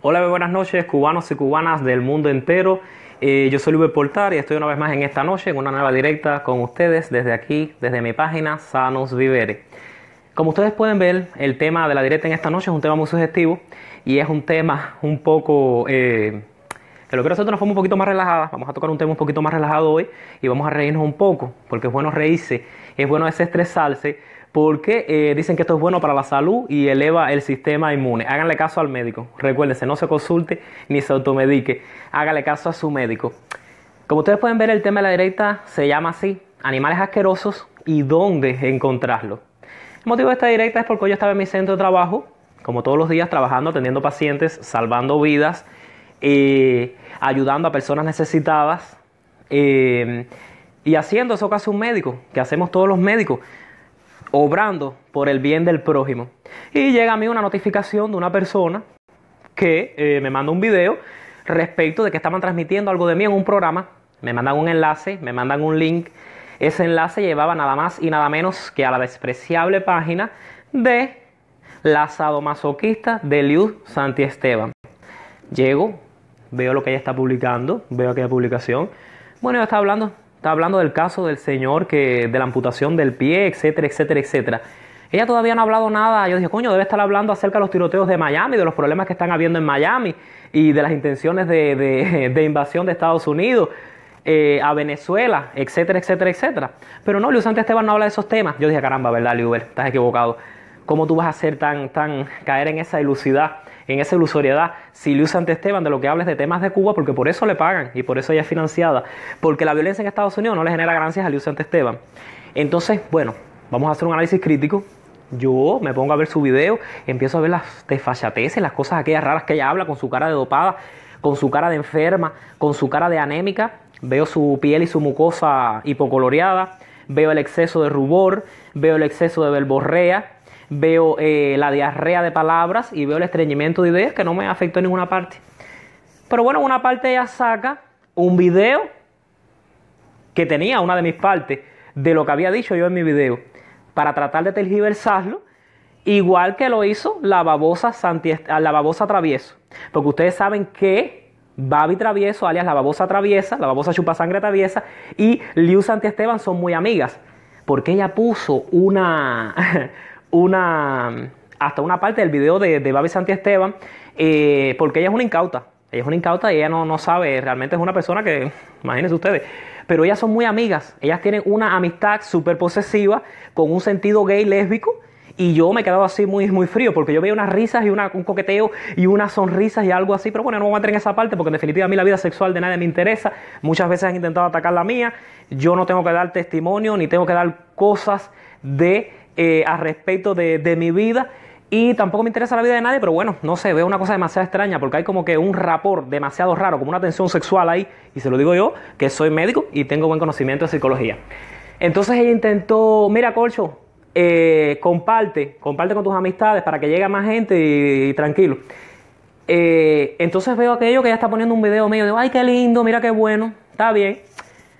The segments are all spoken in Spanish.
Hola, buenas noches, cubanos y cubanas del mundo entero. Eh, yo soy Luis Portar y estoy una vez más en esta noche en una nueva directa con ustedes desde aquí, desde mi página Sanos Vivere. Como ustedes pueden ver, el tema de la directa en esta noche es un tema muy sugestivo y es un tema un poco... Eh, que lo quiero fuimos un poquito más relajadas. Vamos a tocar un tema un poquito más relajado hoy y vamos a reírnos un poco, porque es bueno reírse, es bueno desestresarse porque eh, dicen que esto es bueno para la salud y eleva el sistema inmune. Háganle caso al médico. Recuérdense, no se consulte ni se automedique. Háganle caso a su médico. Como ustedes pueden ver, el tema de la directa se llama así, animales asquerosos y dónde encontrarlos. El motivo de esta directa es porque yo estaba en mi centro de trabajo, como todos los días, trabajando, atendiendo pacientes, salvando vidas, eh, ayudando a personas necesitadas eh, y haciendo eso que hace un médico, que hacemos todos los médicos obrando por el bien del prójimo. Y llega a mí una notificación de una persona que eh, me manda un video respecto de que estaban transmitiendo algo de mí en un programa. Me mandan un enlace, me mandan un link. Ese enlace llevaba nada más y nada menos que a la despreciable página de la sadomasoquista de Liu Santiesteban. Llego, veo lo que ella está publicando, veo aquella publicación. Bueno, ella está hablando Está hablando del caso del señor que de la amputación del pie, etcétera, etcétera, etcétera. Ella todavía no ha hablado nada. Yo dije, coño, debe estar hablando acerca de los tiroteos de Miami, de los problemas que están habiendo en Miami y de las intenciones de, de, de invasión de Estados Unidos eh, a Venezuela, etcétera, etcétera, etcétera. Pero no, Luis Esteban no habla de esos temas. Yo dije, caramba, ¿verdad, Liuber? Estás equivocado. ¿Cómo tú vas a hacer tan, tan, caer en esa ilusidad, en esa ilusoriedad? Si Luis Esteban de lo que hables de temas de Cuba, porque por eso le pagan y por eso ella es financiada, porque la violencia en Estados Unidos no le genera ganancias a Luis Esteban. Entonces, bueno, vamos a hacer un análisis crítico. Yo me pongo a ver su video, empiezo a ver las desfachateces, las cosas aquellas raras que ella habla con su cara de dopada, con su cara de enferma, con su cara de anémica. Veo su piel y su mucosa hipocoloreada, veo el exceso de rubor, veo el exceso de verborrea, veo eh, la diarrea de palabras y veo el estreñimiento de ideas que no me afectó en ninguna parte. Pero bueno, una parte ella saca un video que tenía una de mis partes de lo que había dicho yo en mi video para tratar de tergiversarlo, igual que lo hizo la babosa, eh, la babosa travieso. Porque ustedes saben que Babi Travieso, alias la babosa traviesa, la babosa chupa sangre traviesa, y Liu Santi Esteban son muy amigas. Porque ella puso una, una, hasta una parte del video de, de Babi Santi Esteban, eh, porque ella es una incauta. Ella es una incauta y ella no, no sabe, realmente es una persona que, imagínense ustedes, pero ellas son muy amigas, ellas tienen una amistad súper posesiva, con un sentido gay lésbico, y yo me he quedado así muy, muy frío, porque yo veía unas risas y una, un coqueteo y unas sonrisas y algo así, pero bueno, no me voy a meter en esa parte, porque en definitiva a mí la vida sexual de nadie me interesa, muchas veces han intentado atacar la mía, yo no tengo que dar testimonio, ni tengo que dar cosas de eh, a respecto de, mi vida. Y tampoco me interesa la vida de nadie, pero bueno, no sé, veo una cosa demasiado extraña porque hay como que un rapor demasiado raro, como una tensión sexual ahí, y se lo digo yo, que soy médico y tengo buen conocimiento de psicología. Entonces ella intentó, mira, Colcho, eh, comparte, comparte con tus amistades para que llegue más gente y, tranquilo. Eh, entonces veo aquello que ella está poniendo un video medio de, ay, qué lindo, mira qué bueno, está bien,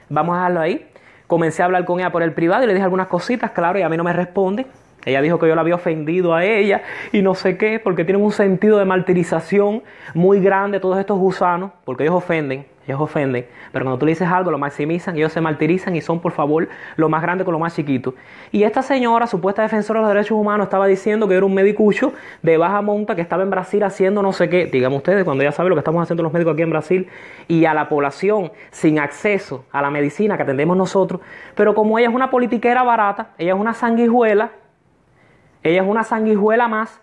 vamos a dejarlo ahí. Comencé a hablar con ella por el privado y le dije algunas cositas, claro, y a mí no me responde. Ella dijo que yo la había ofendido a ella y no sé qué, porque tienen un sentido de martirización muy grande todos estos gusanos, porque ellos ofenden, ellos ofenden, pero cuando tú le dices algo lo maximizan, ellos se martirizan y son por favor lo más grande con lo más chiquito. Y esta señora, supuesta defensora de los derechos humanos, estaba diciendo que era un medicucho de baja monta que estaba en Brasil haciendo no sé qué, Digamos ustedes, cuando ya sabe lo que estamos haciendo los médicos aquí en Brasil y a la población sin acceso a la medicina que atendemos nosotros, pero como ella es una politiquera barata, ella es una sanguijuela, ella es una sanguijuela más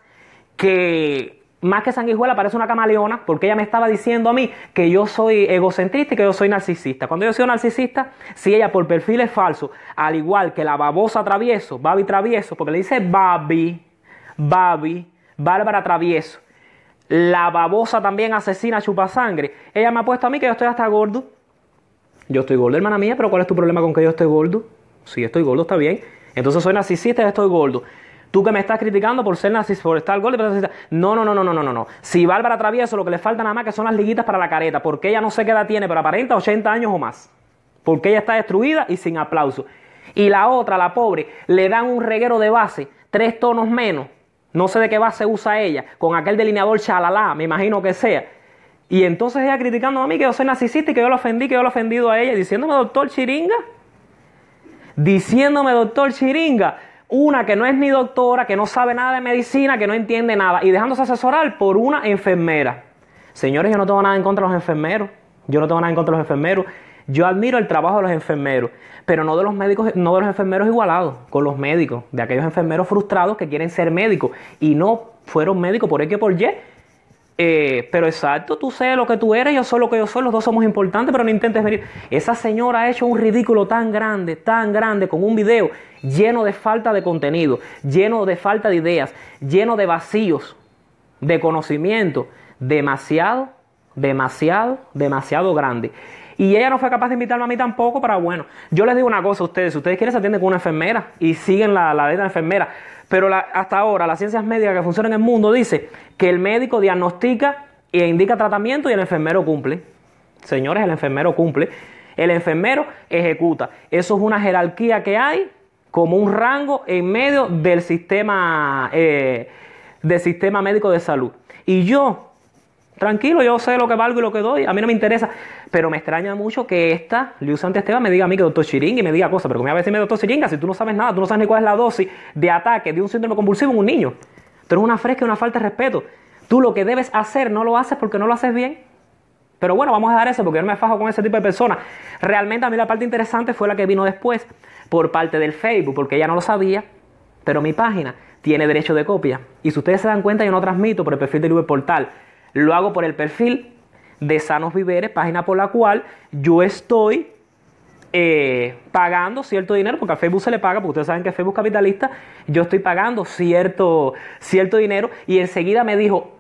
que más que sanguijuela, parece una camaleona, porque ella me estaba diciendo a mí que yo soy egocentrista y que yo soy narcisista. Cuando yo soy narcisista, si ella por perfil es falso, al igual que la babosa travieso, Babi travieso, porque le dice Babi, Babi, Bárbara travieso, la babosa también asesina, chupa sangre, ella me ha puesto a mí que yo estoy hasta gordo. Yo estoy gordo, hermana mía, pero ¿cuál es tu problema con que yo estoy gordo? Si estoy gordo, está bien. Entonces soy narcisista y estoy gordo. Tú que me estás criticando por ser nazis, por estar gordo, no, no, no, no, no, no, no. Si Bárbara Travieso lo que le falta nada más que son las liguitas para la careta, porque ella no sé qué edad tiene, pero aparenta 80 años o más. Porque ella está destruida y sin aplauso. Y la otra, la pobre, le dan un reguero de base, tres tonos menos. No sé de qué base usa ella, con aquel delineador chalala, me imagino que sea. Y entonces ella criticando a mí que yo soy narcisista y que yo lo ofendí, que yo lo he ofendido a ella, diciéndome doctor Chiringa, diciéndome doctor Chiringa una que no es ni doctora, que no sabe nada de medicina, que no entiende nada, y dejándose asesorar por una enfermera. Señores, yo no tengo nada en contra de los enfermeros. Yo no tengo nada en contra de los enfermeros. Yo admiro el trabajo de los enfermeros, pero no de los médicos, no de los enfermeros igualados con los médicos, de aquellos enfermeros frustrados que quieren ser médicos y no fueron médicos por X por Y, eh, pero exacto, tú sé lo que tú eres, yo soy lo que yo soy, los dos somos importantes, pero no intentes venir. Esa señora ha hecho un ridículo tan grande, tan grande, con un video lleno de falta de contenido, lleno de falta de ideas, lleno de vacíos, de conocimiento, demasiado, demasiado, demasiado grande. Y ella no fue capaz de invitarme a mí tampoco, pero bueno, yo les digo una cosa a ustedes, si ustedes quieren se atienden con una enfermera y siguen la, la de la enfermera, pero hasta ahora las ciencias médicas que funcionan en el mundo dice que el médico diagnostica e indica tratamiento y el enfermero cumple. Señores, el enfermero cumple. El enfermero ejecuta. Eso es una jerarquía que hay como un rango en medio del sistema, eh, del sistema médico de salud. Y yo, tranquilo, yo sé lo que valgo y lo que doy. A mí no me interesa pero me extraña mucho que esta, Liu Esteban, me diga a mí que doctor Chiringa y me diga cosas. Pero como a veces doctor Chiringa, si tú no sabes nada, tú no sabes ni cuál es la dosis de ataque de un síndrome convulsivo en un niño. Tú es una fresca y una falta de respeto. Tú lo que debes hacer no lo haces porque no lo haces bien. Pero bueno, vamos a dar eso porque yo no me fajo con ese tipo de personas. Realmente a mí la parte interesante fue la que vino después por parte del Facebook, porque ella no lo sabía, pero mi página tiene derecho de copia. Y si ustedes se dan cuenta, yo no transmito por el perfil del Uber Portal, lo hago por el perfil de Sanos Viveres, página por la cual yo estoy eh, pagando cierto dinero, porque a Facebook se le paga, porque ustedes saben que Facebook capitalista, yo estoy pagando cierto, cierto dinero y enseguida me dijo,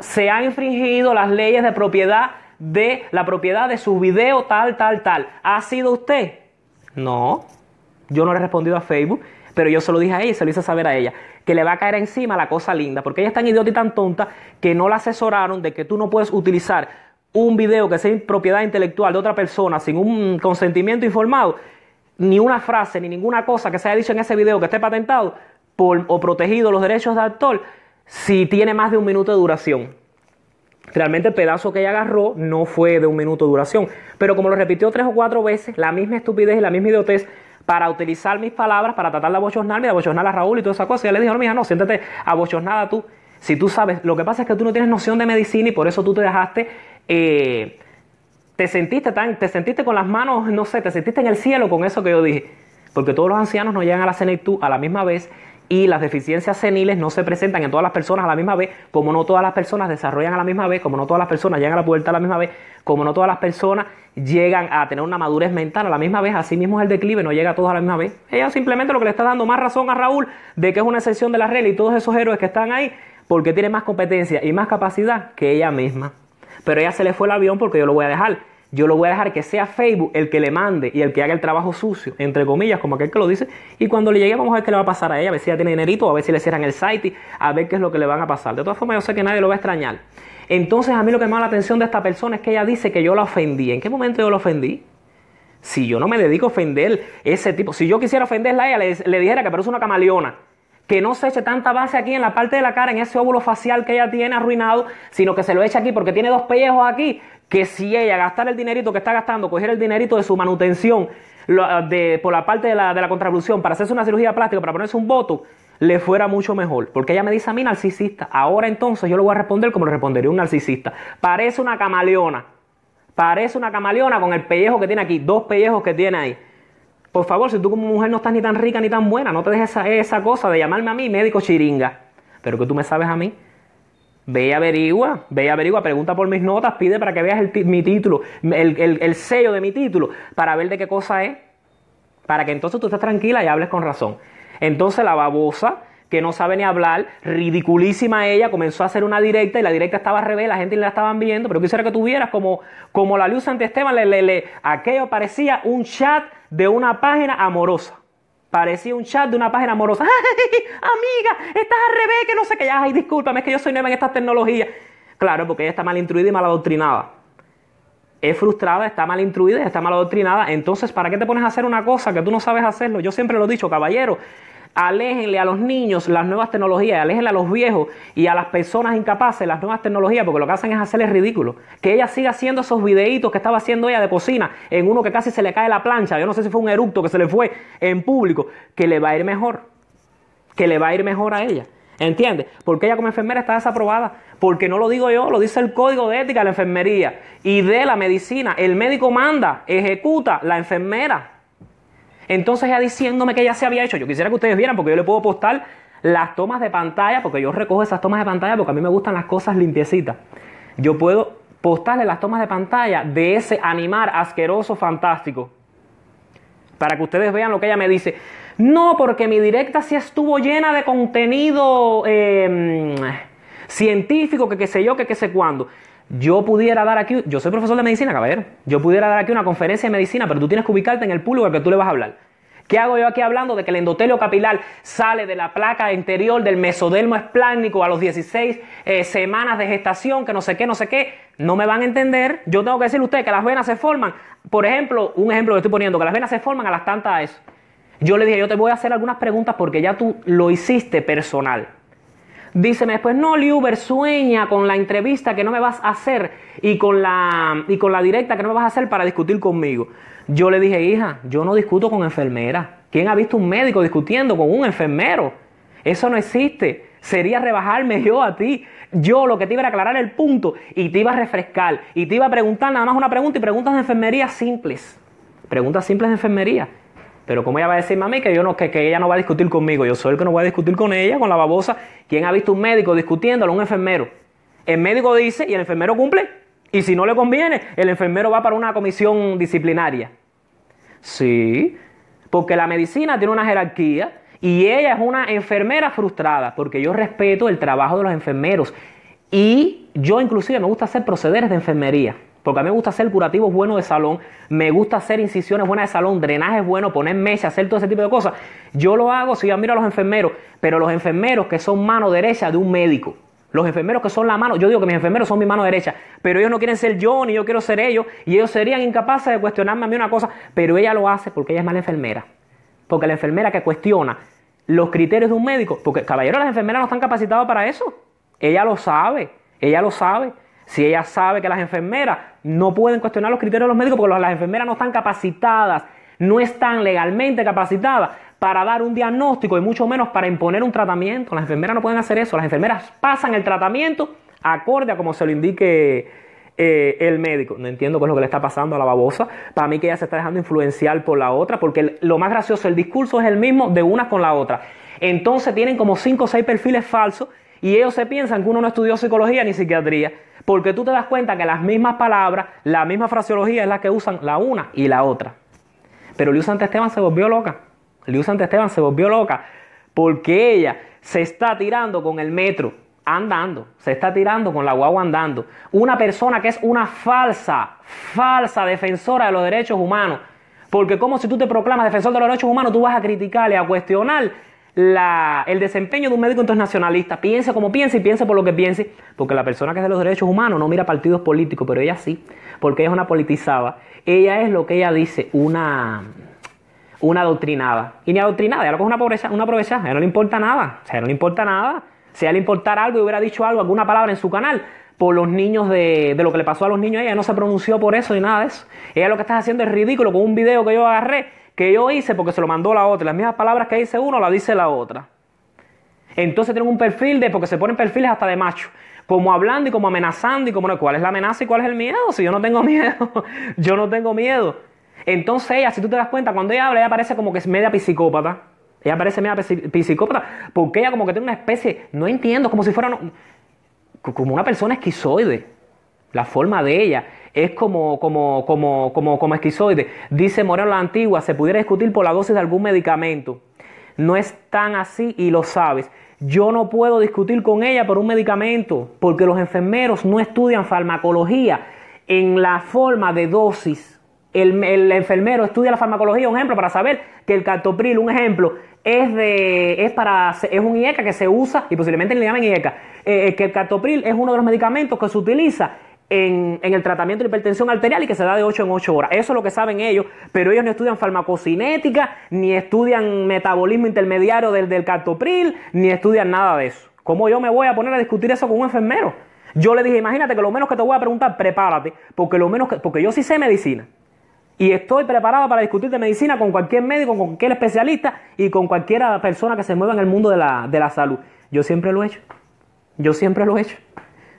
se han infringido las leyes de propiedad de la propiedad de su video tal, tal, tal. ¿Ha sido usted? No, yo no le he respondido a Facebook, pero yo se lo dije a ella y se lo hice saber a ella, que le va a caer encima la cosa linda, porque ella es tan idiota y tan tonta que no la asesoraron de que tú no puedes utilizar un video que sea propiedad intelectual de otra persona sin un consentimiento informado, ni una frase, ni ninguna cosa que se haya dicho en ese video que esté patentado o protegido los derechos de autor, si tiene más de un minuto de duración. Realmente el pedazo que ella agarró no fue de un minuto de duración, pero como lo repitió tres o cuatro veces, la misma estupidez y la misma idiotez, para utilizar mis palabras, para tratar de abochornarme, de abochornar a Raúl y toda esa cosa. Y le dijo, no, mija, no, siéntate abochornada tú. Si tú sabes, lo que pasa es que tú no tienes noción de medicina y por eso tú te dejaste eh, te sentiste tan, te sentiste con las manos, no sé, te sentiste en el cielo con eso que yo dije. Porque todos los ancianos no llegan a la senectud a la misma vez y las deficiencias seniles no se presentan en todas las personas a la misma vez, como no todas las personas desarrollan a la misma vez, como no todas las personas llegan a la pubertad a la misma vez, como no todas las personas llegan a tener una madurez mental a la misma vez, así mismo el declive, no llega a todos a la misma vez. Ella simplemente lo que le está dando más razón a Raúl de que es una excepción de la regla y todos esos héroes que están ahí, porque tiene más competencia y más capacidad que ella misma pero ella se le fue el avión porque yo lo voy a dejar. Yo lo voy a dejar que sea Facebook el que le mande y el que haga el trabajo sucio, entre comillas, como aquel que lo dice. Y cuando le llegue, vamos a ver qué le va a pasar a ella, a ver si ella tiene dinerito, a ver si le cierran el site, a ver qué es lo que le van a pasar. De todas formas, yo sé que nadie lo va a extrañar. Entonces, a mí lo que me llama la atención de esta persona es que ella dice que yo la ofendí. ¿En qué momento yo la ofendí? Si yo no me dedico a ofender ese tipo, si yo quisiera ofenderla a ella, le, dijera que es una camaleona que no se eche tanta base aquí en la parte de la cara, en ese óvulo facial que ella tiene arruinado, sino que se lo eche aquí porque tiene dos pellejos aquí, que si ella gastara el dinerito que está gastando, coger el dinerito de su manutención ah, por la parte de la, de la contravolución para hacerse una cirugía plástica, para ponerse un voto, le fuera mucho mejor. Porque ella me dice a mí narcisista. Ahora entonces yo le voy a responder como le respondería un narcisista. Parece una camaleona. Parece una camaleona con el pellejo que tiene aquí, dos pellejos que tiene ahí. Por favor, si tú como mujer no estás ni tan rica ni tan buena, no te dejes esa, cosa de llamarme a mí médico chiringa. Pero que tú me sabes a mí. Ve y averigua, ve y averigua, pregunta por mis notas, pide para que veas el mi título, el, sello de mi título, para ver de qué cosa es. Para que entonces tú estés tranquila y hables con razón. Entonces la babosa que no sabe ni hablar, ridiculísima ella, comenzó a hacer una directa y la directa estaba al revés, la gente la estaban viendo, pero quisiera que tuvieras como, como la luz ante Esteban, le, le, le, aquello parecía un chat de una página amorosa. Parecía un chat de una página amorosa. amiga! Estás al revés, que no sé qué. Ay, discúlpame, es que yo soy nueva en estas tecnologías. Claro, porque ella está mal instruida y mal adoctrinada. Es frustrada, está mal instruida y está mal adoctrinada. Entonces, ¿para qué te pones a hacer una cosa que tú no sabes hacerlo? Yo siempre lo he dicho, caballero aléjenle a los niños las nuevas tecnologías, aléjenle a los viejos y a las personas incapaces las nuevas tecnologías, porque lo que hacen es hacerles ridículo. Que ella siga haciendo esos videitos que estaba haciendo ella de cocina, en uno que casi se le cae la plancha, yo no sé si fue un eructo que se le fue en público, que le va a ir mejor, que le va a ir mejor a ella. ¿Entiendes? Porque ella como enfermera está desaprobada. Porque no lo digo yo, lo dice el código de ética de la enfermería y de la medicina. El médico manda, ejecuta la enfermera entonces ya diciéndome que ya se había hecho. Yo quisiera que ustedes vieran porque yo le puedo postar las tomas de pantalla, porque yo recojo esas tomas de pantalla porque a mí me gustan las cosas limpiecitas. Yo puedo postarle las tomas de pantalla de ese animar asqueroso fantástico. Para que ustedes vean lo que ella me dice. No, porque mi directa sí estuvo llena de contenido em, científico, que qué sé yo, que qué sé cuándo. Yo pudiera dar aquí, yo soy profesor de medicina, caballero, yo pudiera dar aquí una conferencia de medicina, pero tú tienes que ubicarte en el público al que tú le vas a hablar. ¿Qué hago yo aquí hablando de que el endotelio capilar sale de la placa interior del mesodermo esplánico a los 16 eh, semanas de gestación, que no sé qué, no sé qué? No me van a entender. Yo tengo que decirle a usted que las venas se forman, por ejemplo, un ejemplo que estoy poniendo, que las venas se forman a las tantas. Yo le dije, yo te voy a hacer algunas preguntas porque ya tú lo hiciste personal. Díceme después, no, Liuber, sueña con la entrevista que no me vas a hacer y con, la, y con la directa que no me vas a hacer para discutir conmigo. Yo le dije, hija, yo no discuto con enfermeras. ¿Quién ha visto un médico discutiendo con un enfermero? Eso no existe. Sería rebajarme yo a ti. Yo lo que te iba a aclarar el punto y te iba a refrescar y te iba a preguntar nada más una pregunta y preguntas de enfermería simples. Preguntas simples de enfermería. Pero como ella va a decir, mami, que, yo no, que, que ella no va a discutir conmigo, yo soy el que no voy a discutir con ella, con la babosa. ¿Quién ha visto un médico discutiéndolo? Un enfermero. El médico dice y el enfermero cumple. Y si no le conviene, el enfermero va para una comisión disciplinaria. Sí, porque la medicina tiene una jerarquía y ella es una enfermera frustrada, porque yo respeto el trabajo de los enfermeros. Y yo inclusive me gusta hacer procederes de enfermería. Porque a mí me gusta hacer curativos buenos de salón, me gusta hacer incisiones buenas de salón, drenajes buenos, poner mesa, hacer todo ese tipo de cosas. Yo lo hago si yo miro a los enfermeros, pero los enfermeros que son mano derecha de un médico, los enfermeros que son la mano, yo digo que mis enfermeros son mi mano derecha, pero ellos no quieren ser yo, ni yo quiero ser ellos, y ellos serían incapaces de cuestionarme a mí una cosa, pero ella lo hace porque ella es mala enfermera. Porque la enfermera que cuestiona los criterios de un médico, porque caballero, las enfermeras no están capacitadas para eso, ella lo sabe, ella lo sabe. Si ella sabe que las enfermeras no pueden cuestionar los criterios de los médicos porque las enfermeras no están capacitadas, no están legalmente capacitadas para dar un diagnóstico y mucho menos para imponer un tratamiento. Las enfermeras no pueden hacer eso. Las enfermeras pasan el tratamiento acorde a como se lo indique eh, el médico. No entiendo qué es lo que le está pasando a la babosa. Para mí que ella se está dejando influenciar por la otra, porque lo más gracioso, el discurso es el mismo de una con la otra. Entonces tienen como cinco o seis perfiles falsos y ellos se piensan que uno no estudió psicología ni psiquiatría, porque tú te das cuenta que las mismas palabras, la misma fraseología es la que usan la una y la otra. Pero Liu Esteban se volvió loca. Liu Esteban se volvió loca porque ella se está tirando con el metro andando, se está tirando con la guagua andando. Una persona que es una falsa, falsa defensora de los derechos humanos. Porque como si tú te proclamas defensor de los derechos humanos, tú vas a criticarle, a cuestionar la, el desempeño de un médico internacionalista. Piense como piense y piense por lo que piense, porque la persona que es de los derechos humanos no mira partidos políticos, pero ella sí, porque ella es una politizada. Ella es lo que ella dice, una, una adoctrinada. Y ni adoctrinada, ya lo es una pobreza, una pobreza, ella no le importa nada, o sea, no le importa nada. Si a le importara algo y hubiera dicho algo, alguna palabra en su canal, por los niños de, de lo que le pasó a los niños, ella no se pronunció por eso y nada de eso. Ella lo que está haciendo es ridículo con un video que yo agarré que yo hice porque se lo mandó la otra. Las mismas palabras que dice uno las dice la otra. Entonces tienen un perfil de, porque se ponen perfiles hasta de macho, como hablando y como amenazando y como no, ¿cuál es la amenaza y cuál es el miedo? Si yo no tengo miedo, yo no tengo miedo. Entonces ella, si tú te das cuenta, cuando ella habla, ella parece como que es media psicópata. Ella parece media psicópata, porque ella como que tiene una especie, no entiendo, como si fuera como una persona esquizoide, la forma de ella es como, como, como, como, como esquizoide. Dice Moreno la Antigua, se pudiera discutir por la dosis de algún medicamento. No es tan así y lo sabes. Yo no puedo discutir con ella por un medicamento, porque los enfermeros no estudian farmacología en la forma de dosis. El, enfermero estudia la farmacología, un ejemplo, para saber que el cartopril, un ejemplo, es de para es un IECA que se usa y posiblemente le llamen IECA, eh, eh, que el cartopril es uno de los medicamentos que se utiliza en, el tratamiento de hipertensión arterial y que se da de 8 en 8 horas. Eso es lo que saben ellos, pero ellos no estudian farmacocinética, ni estudian metabolismo intermediario del, del cartopril, ni estudian nada de eso. ¿Cómo yo me voy a poner a discutir eso con un enfermero? Yo le dije, imagínate que lo menos que te voy a preguntar, prepárate, porque, lo menos que, porque yo sí sé medicina. Y estoy preparada para discutir de medicina con cualquier médico, con cualquier especialista y con cualquier persona que se mueva en el mundo de la, de la salud. Yo siempre lo he hecho. Yo siempre lo he hecho.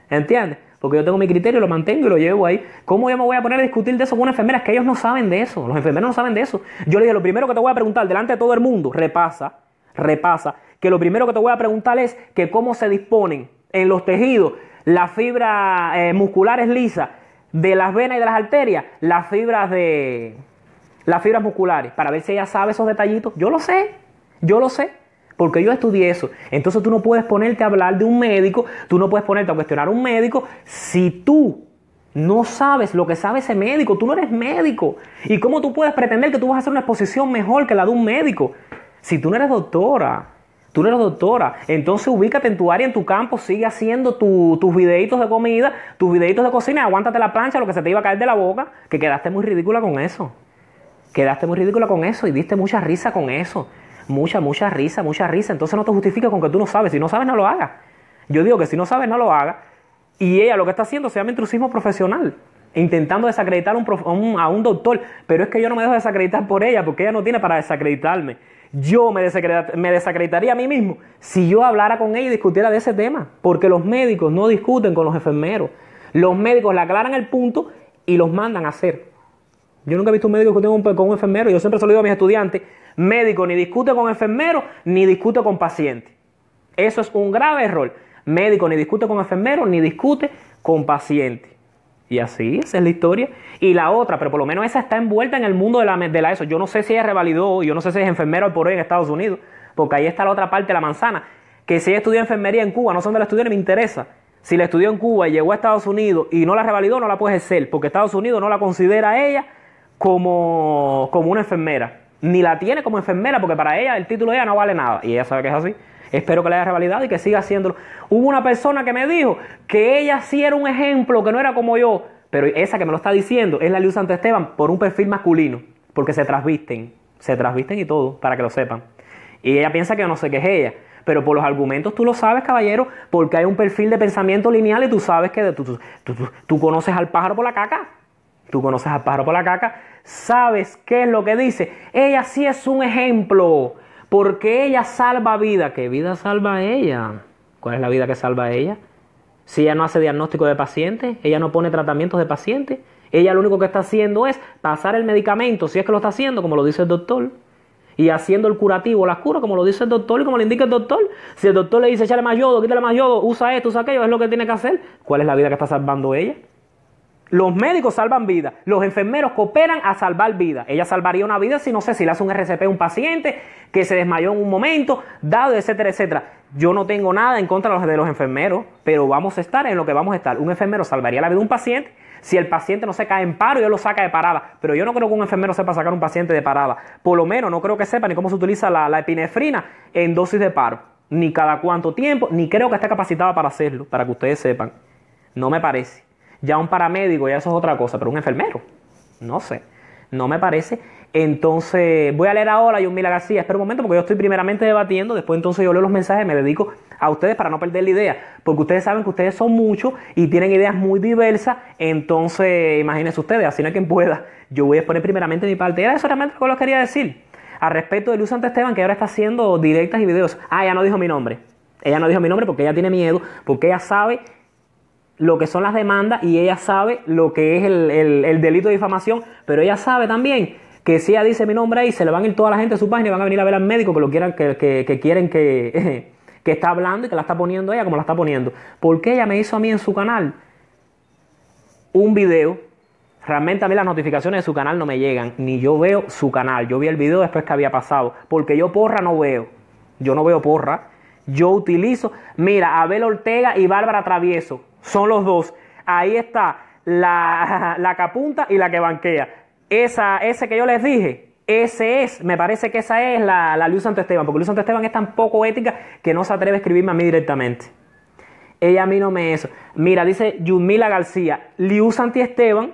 ¿Entiendes? porque yo tengo mi criterio, lo mantengo y lo llevo ahí. ¿Cómo yo me voy a poner a discutir de eso con una enfermera? Es que ellos no saben de eso, los enfermeros no saben de eso. Yo le dije, lo primero que te voy a preguntar delante de todo el mundo, repasa, repasa, que lo primero que te voy a preguntar es que cómo se disponen en los tejidos las fibras eh, musculares lisas de las venas y de las arterias, las fibras de las fibras musculares, para ver si ella sabe esos detallitos. Yo lo sé, yo lo sé porque yo estudié eso. Entonces tú no puedes ponerte a hablar de un médico, tú no puedes ponerte a cuestionar a un médico si tú no sabes lo que sabe ese médico, tú no eres médico. ¿Y cómo tú puedes pretender que tú vas a hacer una exposición mejor que la de un médico? Si tú no eres doctora, tú no eres doctora, entonces ubícate en tu área, en tu campo, sigue haciendo tus videitos de comida, tus videitos de cocina, aguántate la plancha, lo que se te iba a caer de la boca, que quedaste muy ridícula con eso. Quedaste muy ridícula con eso y diste mucha risa con eso mucha, mucha risa, mucha risa. Entonces no te justifica con que tú no sabes. Si no sabes, no lo hagas. Yo digo que si no sabes, no lo hagas. Y ella lo que está haciendo se llama intrusismo profesional, intentando desacreditar a un, a un, doctor. Pero es que yo no me dejo desacreditar por ella, porque ella no tiene para desacreditarme. Yo me, me desacreditaría a mí mismo si yo hablara con ella y discutiera de ese tema, porque los médicos no discuten con los enfermeros. Los médicos le aclaran el punto y los mandan a hacer. Yo nunca he visto un médico discutiendo con un enfermero. Yo siempre se lo a mis estudiantes, médico ni discute con enfermero ni discute con paciente. Eso es un grave error. Médico ni discute con enfermero ni discute con paciente. Y así, es la historia. Y la otra, pero por lo menos esa está envuelta en el mundo de la, ESO. Yo no sé si es revalidó, yo no sé si es enfermero por hoy en Estados Unidos, porque ahí está la otra parte de la manzana. Que si ella estudió enfermería en Cuba, no sé dónde la estudió, ni me interesa. Si la estudió en Cuba y llegó a Estados Unidos y no la revalidó, no la puede ejercer, porque Estados Unidos no la considera ella como, una enfermera. Ni la tiene como enfermera porque para ella el título de ella no vale nada. Y ella sabe que es así. Espero que le haya revalidado y que siga haciéndolo. Hubo una persona que me dijo que ella sí era un ejemplo, que no era como yo. Pero esa que me lo está diciendo es la Liu Santo Esteban por un perfil masculino. Porque se trasvisten. Se trasvisten y todo, para que lo sepan. Y ella piensa que no sé qué es ella. Pero por los argumentos tú lo sabes, caballero, porque hay un perfil de pensamiento lineal y tú sabes que tú conoces al pájaro por la caca tú conoces a pájaro por la caca, sabes qué es lo que dice. Ella sí es un ejemplo, porque ella salva vida. ¿Qué vida salva ella? ¿Cuál es la vida que salva ella? Si ella no hace diagnóstico de paciente, ella no pone tratamientos de paciente, ella lo único que está haciendo es pasar el medicamento, si es que lo está haciendo, como lo dice el doctor, y haciendo el curativo, la cura, como lo dice el doctor y como le indica el doctor. Si el doctor le dice, échale más yodo, quítale más yodo, usa esto, usa aquello, es lo que tiene que hacer. ¿Cuál es la vida que está salvando ella? Los médicos salvan vidas, los enfermeros cooperan a salvar vidas. Ella salvaría una vida si no sé si le hace un RCP a un paciente que se desmayó en un momento, dado, etcétera, etcétera. Yo no tengo nada en contra de los enfermeros, pero vamos a estar en lo que vamos a estar. Un enfermero salvaría la vida de un paciente. Si el paciente no se cae en paro, él lo saca de parada. Pero yo no creo que un enfermero sepa sacar un paciente de parada. Por lo menos no creo que sepa ni cómo se utiliza la, la epinefrina en dosis de paro. Ni cada cuánto tiempo, ni creo que esté capacitada para hacerlo, para que ustedes sepan. No me parece. Ya un paramédico, ya eso es otra cosa, pero un enfermero, no sé, no me parece. Entonces, voy a leer ahora a Yumila García. Espera un momento, porque yo estoy primeramente debatiendo. Después, entonces, yo leo los mensajes, me dedico a ustedes para no perder la idea. Porque ustedes saben que ustedes son muchos y tienen ideas muy diversas. Entonces, imagínense ustedes, así no hay quien pueda. Yo voy a exponer primeramente mi parte. Era eso realmente lo que les quería decir. Al respecto de Luz ante Esteban, que ahora está haciendo directas y videos. Ah, ella no dijo mi nombre. Ella no dijo mi nombre porque ella tiene miedo, porque ella sabe lo que son las demandas y ella sabe lo que es el, delito de difamación, pero ella sabe también que si ella dice mi nombre ahí, se le van a ir toda la gente a su página y van a venir a ver al médico que lo quieran, que, quieren que, que está hablando y que la está poniendo ella como la está poniendo. Porque ella me hizo a mí en su canal un video. Realmente a mí las notificaciones de su canal no me llegan, ni yo veo su canal. Yo vi el video después que había pasado, porque yo porra no veo. Yo no veo porra. Yo utilizo, mira, Abel Ortega y Bárbara Travieso. Son los dos. Ahí está la, la que y la que banquea. Esa, ese que yo les dije, ese es, me parece que esa es la, la Luz Santo Esteban, porque Luz Santo Esteban es tan poco ética que no se atreve a escribirme a mí directamente. Ella a mí no me eso. Mira, dice Yumila García, Liu Santi Esteban,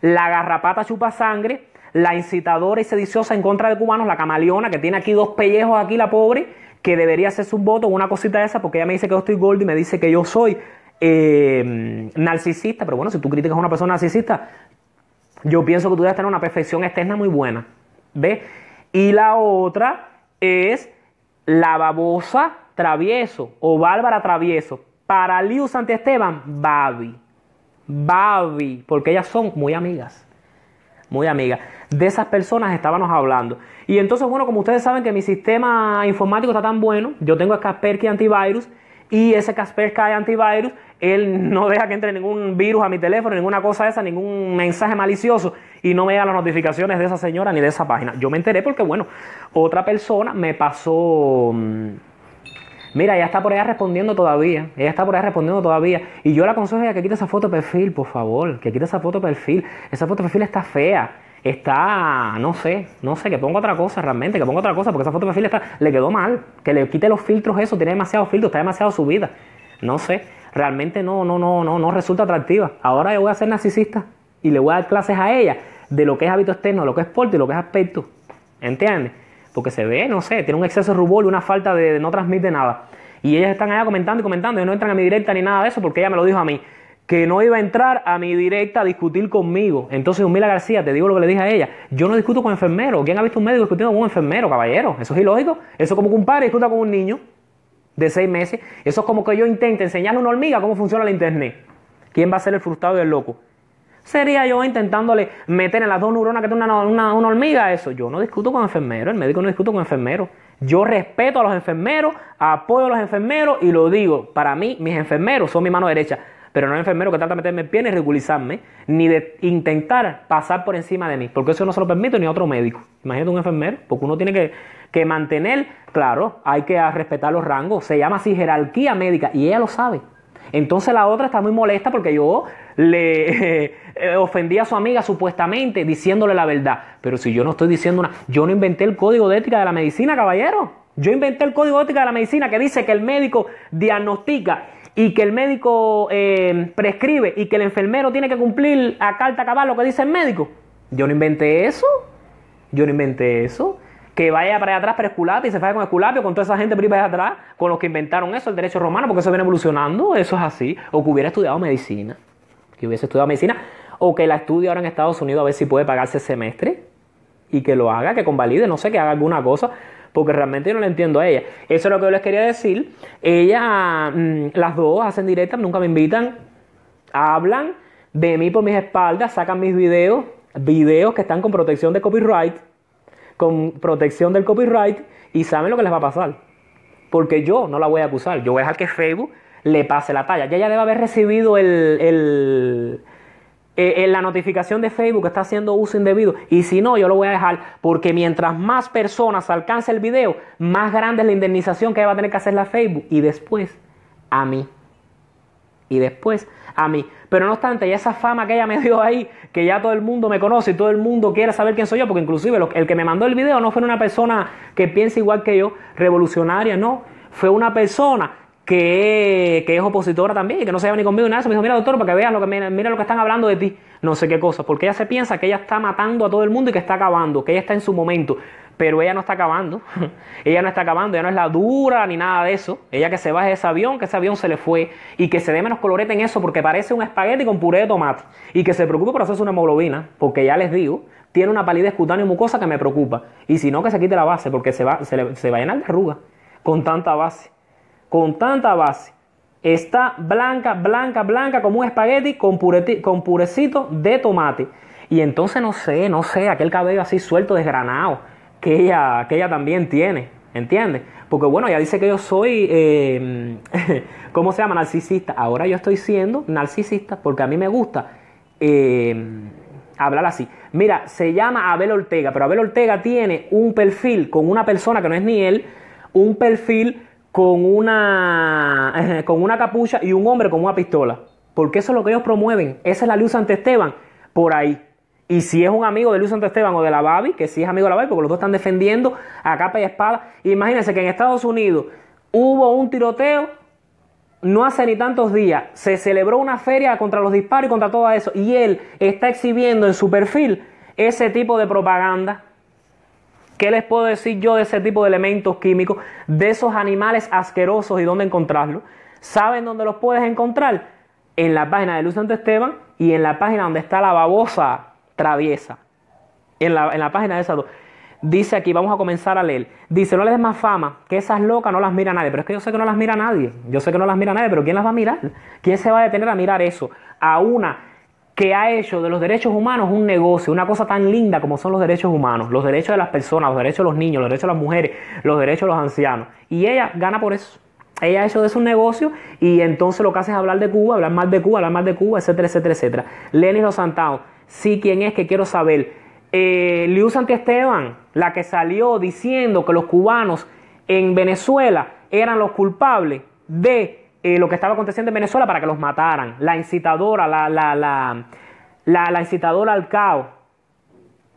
la garrapata chupa sangre, la incitadora y sediciosa en contra de cubanos, la camaleona que tiene aquí dos pellejos aquí, la pobre, que debería hacer su voto, una cosita de esa, porque ella me dice que yo estoy gordo y me dice que yo soy. Eh, narcisista, pero bueno, si tú criticas a una persona narcisista, yo pienso que tú debes tener una perfección externa muy buena. ¿Ves? Y la otra es la babosa travieso o bárbara travieso. Para Liu Esteban, Babi. Babi, porque ellas son muy amigas. Muy amigas. De esas personas estábamos hablando. Y entonces, bueno, como ustedes saben que mi sistema informático está tan bueno, yo tengo el Kaspersky Antivirus y ese Kaspersky Antivirus él no deja que entre ningún virus a mi teléfono, ninguna cosa esa, ningún mensaje malicioso y no me da las notificaciones de esa señora ni de esa página. Yo me enteré porque, bueno, otra persona me pasó... Mm, mira, ella está por allá respondiendo todavía. Ella está por allá respondiendo todavía. Y yo le aconsejo a que quite esa foto de perfil, por favor. Que quite esa foto de perfil. Esa foto perfil está fea está, no sé, no sé, que ponga otra cosa realmente, que ponga otra cosa, porque esa foto de perfil está, le quedó mal, que le quite los filtros eso, tiene demasiados filtros, está demasiado subida, no sé realmente no, no, no, no, no resulta atractiva. Ahora yo voy a ser narcisista y le voy a dar clases a ella de lo que es hábito externo, lo que es porte y lo que es aspecto. ¿Entiendes? Porque se ve, no sé, tiene un exceso de rubor y una falta de, no transmite nada. Y ellas están allá comentando y comentando, y no entran a mi directa ni nada de eso porque ella me lo dijo a mí que no iba a entrar a mi directa a discutir conmigo. Entonces, Humila García, te digo lo que le dije a ella, yo no discuto con enfermeros. ¿Quién ha visto un médico discutiendo con un enfermero, caballero? Eso es ilógico. Eso como que un padre discuta con un niño de seis meses. Eso es como que yo intente enseñarle a una hormiga cómo funciona el internet. ¿Quién va a ser el frustrado y el loco? Sería yo intentándole meter en las dos neuronas que tiene una, una, una hormiga eso. Yo no discuto con enfermeros, el médico no discuto con enfermeros. Yo respeto a los enfermeros, apoyo a los enfermeros y lo digo. Para mí, mis enfermeros son mi mano derecha pero no hay enfermero que trata de meterme el pie ni ridiculizarme, ni de intentar pasar por encima de mí, porque eso no se lo permite ni a otro médico. Imagínate un enfermero, porque uno tiene que, mantener, claro, hay que respetar los rangos, se llama así jerarquía médica y ella lo sabe. Entonces la otra está muy molesta porque yo le eh, ofendí a su amiga supuestamente diciéndole la verdad. Pero si yo no estoy diciendo una... Yo no inventé el código de ética de la medicina, caballero. Yo inventé el código de ética de la medicina que dice que el médico diagnostica y que el médico eh, prescribe y que el enfermero tiene que cumplir a carta cabal lo que dice el médico. Yo no inventé eso. Yo no inventé eso. Que vaya para allá atrás para Esculapio y se vaya con Esculapio, con toda esa gente para allá atrás, con los que inventaron eso, el derecho romano, porque eso viene evolucionando, eso es así. O que hubiera estudiado medicina, que hubiese estudiado medicina, o que la estudie ahora en Estados Unidos a ver si puede pagarse el semestre y que lo haga, que convalide, no sé, que haga alguna cosa porque realmente yo no la entiendo a ella. Eso es lo que yo les quería decir. Ella, mm, las dos hacen directas, nunca me invitan, hablan de mí por mis espaldas, sacan mis videos, videos que están con protección de copyright, con protección del copyright, y saben lo que les va a pasar. Porque yo no la voy a acusar, yo voy a dejar que Facebook le pase la talla. Ya ella debe haber recibido el, el en eh, eh, la notificación de Facebook está haciendo uso indebido. Y si no, yo lo voy a dejar porque mientras más personas alcance el video, más grande es la indemnización que va a tener que hacer la Facebook. Y después, a mí. Y después, a mí. Pero no obstante, ya esa fama que ella me dio ahí, que ya todo el mundo me conoce y todo el mundo quiere saber quién soy yo, porque inclusive el que me mandó el video no fue una persona que piensa igual que yo, revolucionaria, no. Fue una persona que, es opositora también y que no se va ni conmigo ni nada. Me dijo, mira doctor, para que veas lo que, mira lo que están hablando de ti. No sé qué cosa, porque ella se piensa que ella está matando a todo el mundo y que está acabando, que ella está en su momento. Pero ella no está acabando, ella no está acabando, ella no es la dura ni nada de eso. Ella que se baje de ese avión, que ese avión se le fue y que se dé menos colorete en eso porque parece un espagueti con puré de tomate. Y que se preocupe por hacerse una hemoglobina, porque ya les digo, tiene una palidez cutánea y mucosa que me preocupa. Y si no, que se quite la base porque se va, se, le, se va a llenar de arrugas con tanta base con tanta base. Está blanca, blanca, blanca como un espagueti con, con purecito de tomate. Y entonces no sé, no sé, aquel cabello así suelto, desgranado, que ella, que ella también tiene, ¿entiendes? Porque bueno, ella dice que yo soy, em, ¿cómo se llama? Narcisista. Ahora yo estoy siendo narcisista porque a mí me gusta em, hablar así. Mira, se llama Abel Ortega, pero Abel Ortega tiene un perfil con una persona que no es ni él, un perfil con una, con una capucha y un hombre con una pistola. Porque eso es lo que ellos promueven. Esa es la luz ante Esteban por ahí. Y si es un amigo de Luz ante Esteban o de la Babi, que si es amigo de la Babi, porque los dos están defendiendo a capa y espada. Imagínense que en Estados Unidos hubo un tiroteo no hace ni tantos días. Se celebró una feria contra los disparos y contra todo eso. Y él está exhibiendo en su perfil ese tipo de propaganda. ¿Qué les puedo decir yo de ese tipo de elementos químicos, de esos animales asquerosos y dónde encontrarlos? ¿Saben dónde los puedes encontrar? En la página de Luz Santo Esteban y en la página donde está la babosa traviesa. En la, página de esas dos. Dice aquí, vamos a comenzar a leer. Dice, no les des más fama, que esas locas no las mira nadie. Pero es que yo sé que no las mira nadie. Yo sé que no las mira nadie, pero ¿quién las va a mirar? ¿Quién se va a detener a mirar eso? A una que ha hecho de los derechos humanos un negocio, una cosa tan linda como son los derechos humanos, los derechos de las personas, los derechos de los niños, los derechos de las mujeres, los derechos de los ancianos. Y ella gana por eso. Ella ha hecho de eso un negocio y entonces lo que hace es hablar de Cuba, hablar más de Cuba, hablar más de Cuba, etcétera, etcétera, etcétera. Lenis Los sí, ¿quién es que quiero saber? Eh, Liu Esteban, la que salió diciendo que los cubanos en Venezuela eran los culpables de eh, lo que estaba aconteciendo en Venezuela para que los mataran, la incitadora, la, la, la, la incitadora al caos,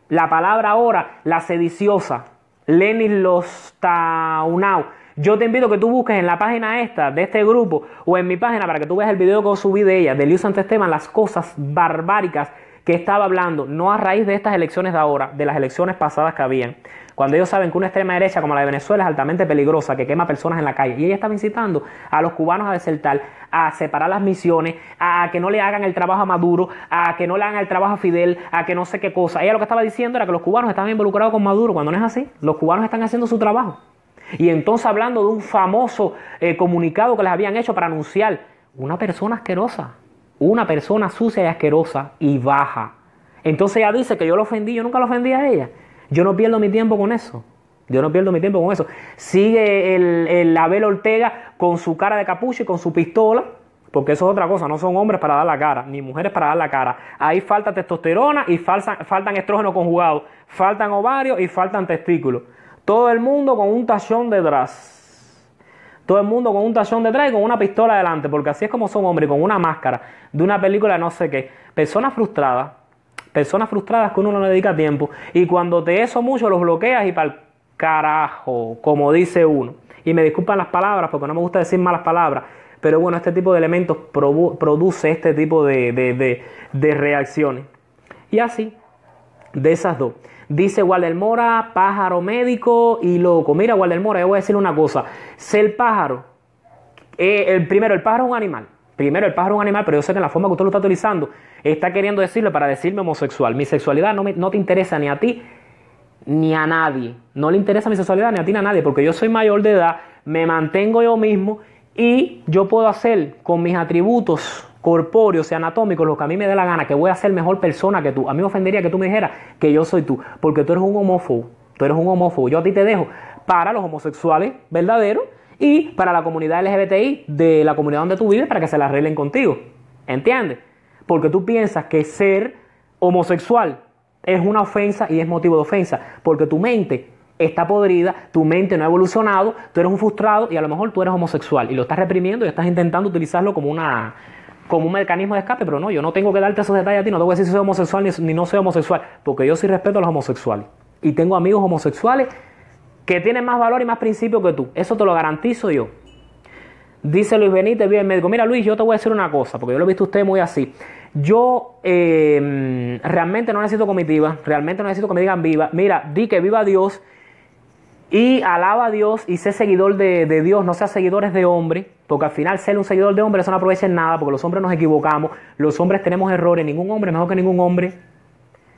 la palabra ahora, la sediciosa, Lenin los taunau. Yo te invito a que tú busques en la página esta, de este grupo, o en mi página para que tú veas el video que subí de ella, de Liu Tema, las cosas barbáricas que estaba hablando, no a raíz de estas elecciones de ahora, de las elecciones pasadas que habían. Cuando ellos saben que una extrema derecha como la de Venezuela es altamente peligrosa, que quema personas en la calle, y ella estaba incitando a los cubanos a desertar, a separar las misiones, a que no le hagan el trabajo a Maduro, a que no le hagan el trabajo a Fidel, a que no sé qué cosa. Ella lo que estaba diciendo era que los cubanos estaban involucrados con Maduro, cuando no es así, los cubanos están haciendo su trabajo. Y entonces hablando de un famoso eh, comunicado que les habían hecho para anunciar, una persona asquerosa, una persona sucia y asquerosa y baja. Entonces ella dice que yo la ofendí, yo nunca la ofendí a ella. Yo no pierdo mi tiempo con eso. Yo no pierdo mi tiempo con eso. Sigue el, Abel Ortega con su cara de capucho y con su pistola, porque eso es otra cosa. No son hombres para dar la cara, ni mujeres para dar la cara. Ahí falta testosterona y faltan estrógeno conjugados, faltan ovarios y faltan testículos. Todo el mundo con un tachón detrás. Todo el mundo con un tachón detrás y con una pistola delante, porque así es como son hombres, con una máscara de una película de no sé qué. Personas frustradas, Personas frustradas que uno no le dedica tiempo. Y cuando te eso mucho, los bloqueas y para el carajo, como dice uno. Y me disculpan las palabras porque no me gusta decir malas palabras. Pero bueno, este tipo de elementos produce este tipo de, reacciones. Y así, de esas dos. Dice Walder Mora, pájaro médico y loco. Mira, Walder Mora, yo voy a decir una cosa. el pájaro. Eh, el primero, el pájaro es un animal. Primero, el pájaro es un animal, pero yo sé que en la forma que usted lo está utilizando está queriendo decirle para decirme homosexual. Mi sexualidad no, no te interesa ni a ti ni a nadie. No le interesa mi sexualidad ni a ti ni a nadie, porque yo soy mayor de edad, me mantengo yo mismo y yo puedo hacer con mis atributos corpóreos y anatómicos lo que a mí me dé la gana, que voy a ser mejor persona que tú. A mí me ofendería que tú me dijeras que yo soy tú, porque tú eres un homófobo. Tú eres un homófobo. Yo a ti te dejo para los homosexuales verdaderos y para la comunidad LGBTI de la comunidad donde tú vives para que se la arreglen contigo. ¿Entiendes? Porque tú piensas que ser homosexual es una ofensa y es motivo de ofensa, porque tu mente está podrida, tu mente no ha evolucionado, tú eres un frustrado y a lo mejor tú eres homosexual y lo estás reprimiendo y estás intentando utilizarlo como una como un mecanismo de escape, pero no, yo no tengo que darte esos detalles a ti, no tengo que decir si soy homosexual ni no soy homosexual, porque yo sí respeto a los homosexuales y tengo amigos homosexuales que tiene más valor y más principio que tú. Eso te lo garantizo yo. Dice Luis Benítez, bien médico. Mira, Luis, yo te voy a decir una cosa, porque yo lo he visto usted muy así. Yo em, realmente no necesito comitiva, realmente no necesito que me digan viva. Mira, di que viva Dios y alaba a Dios y sé seguidor de, de Dios, no seas seguidores de hombre, porque al final ser un seguidor de hombre eso no aprovecha en nada, porque los hombres nos equivocamos, los hombres tenemos errores, ningún hombre mejor que ningún hombre.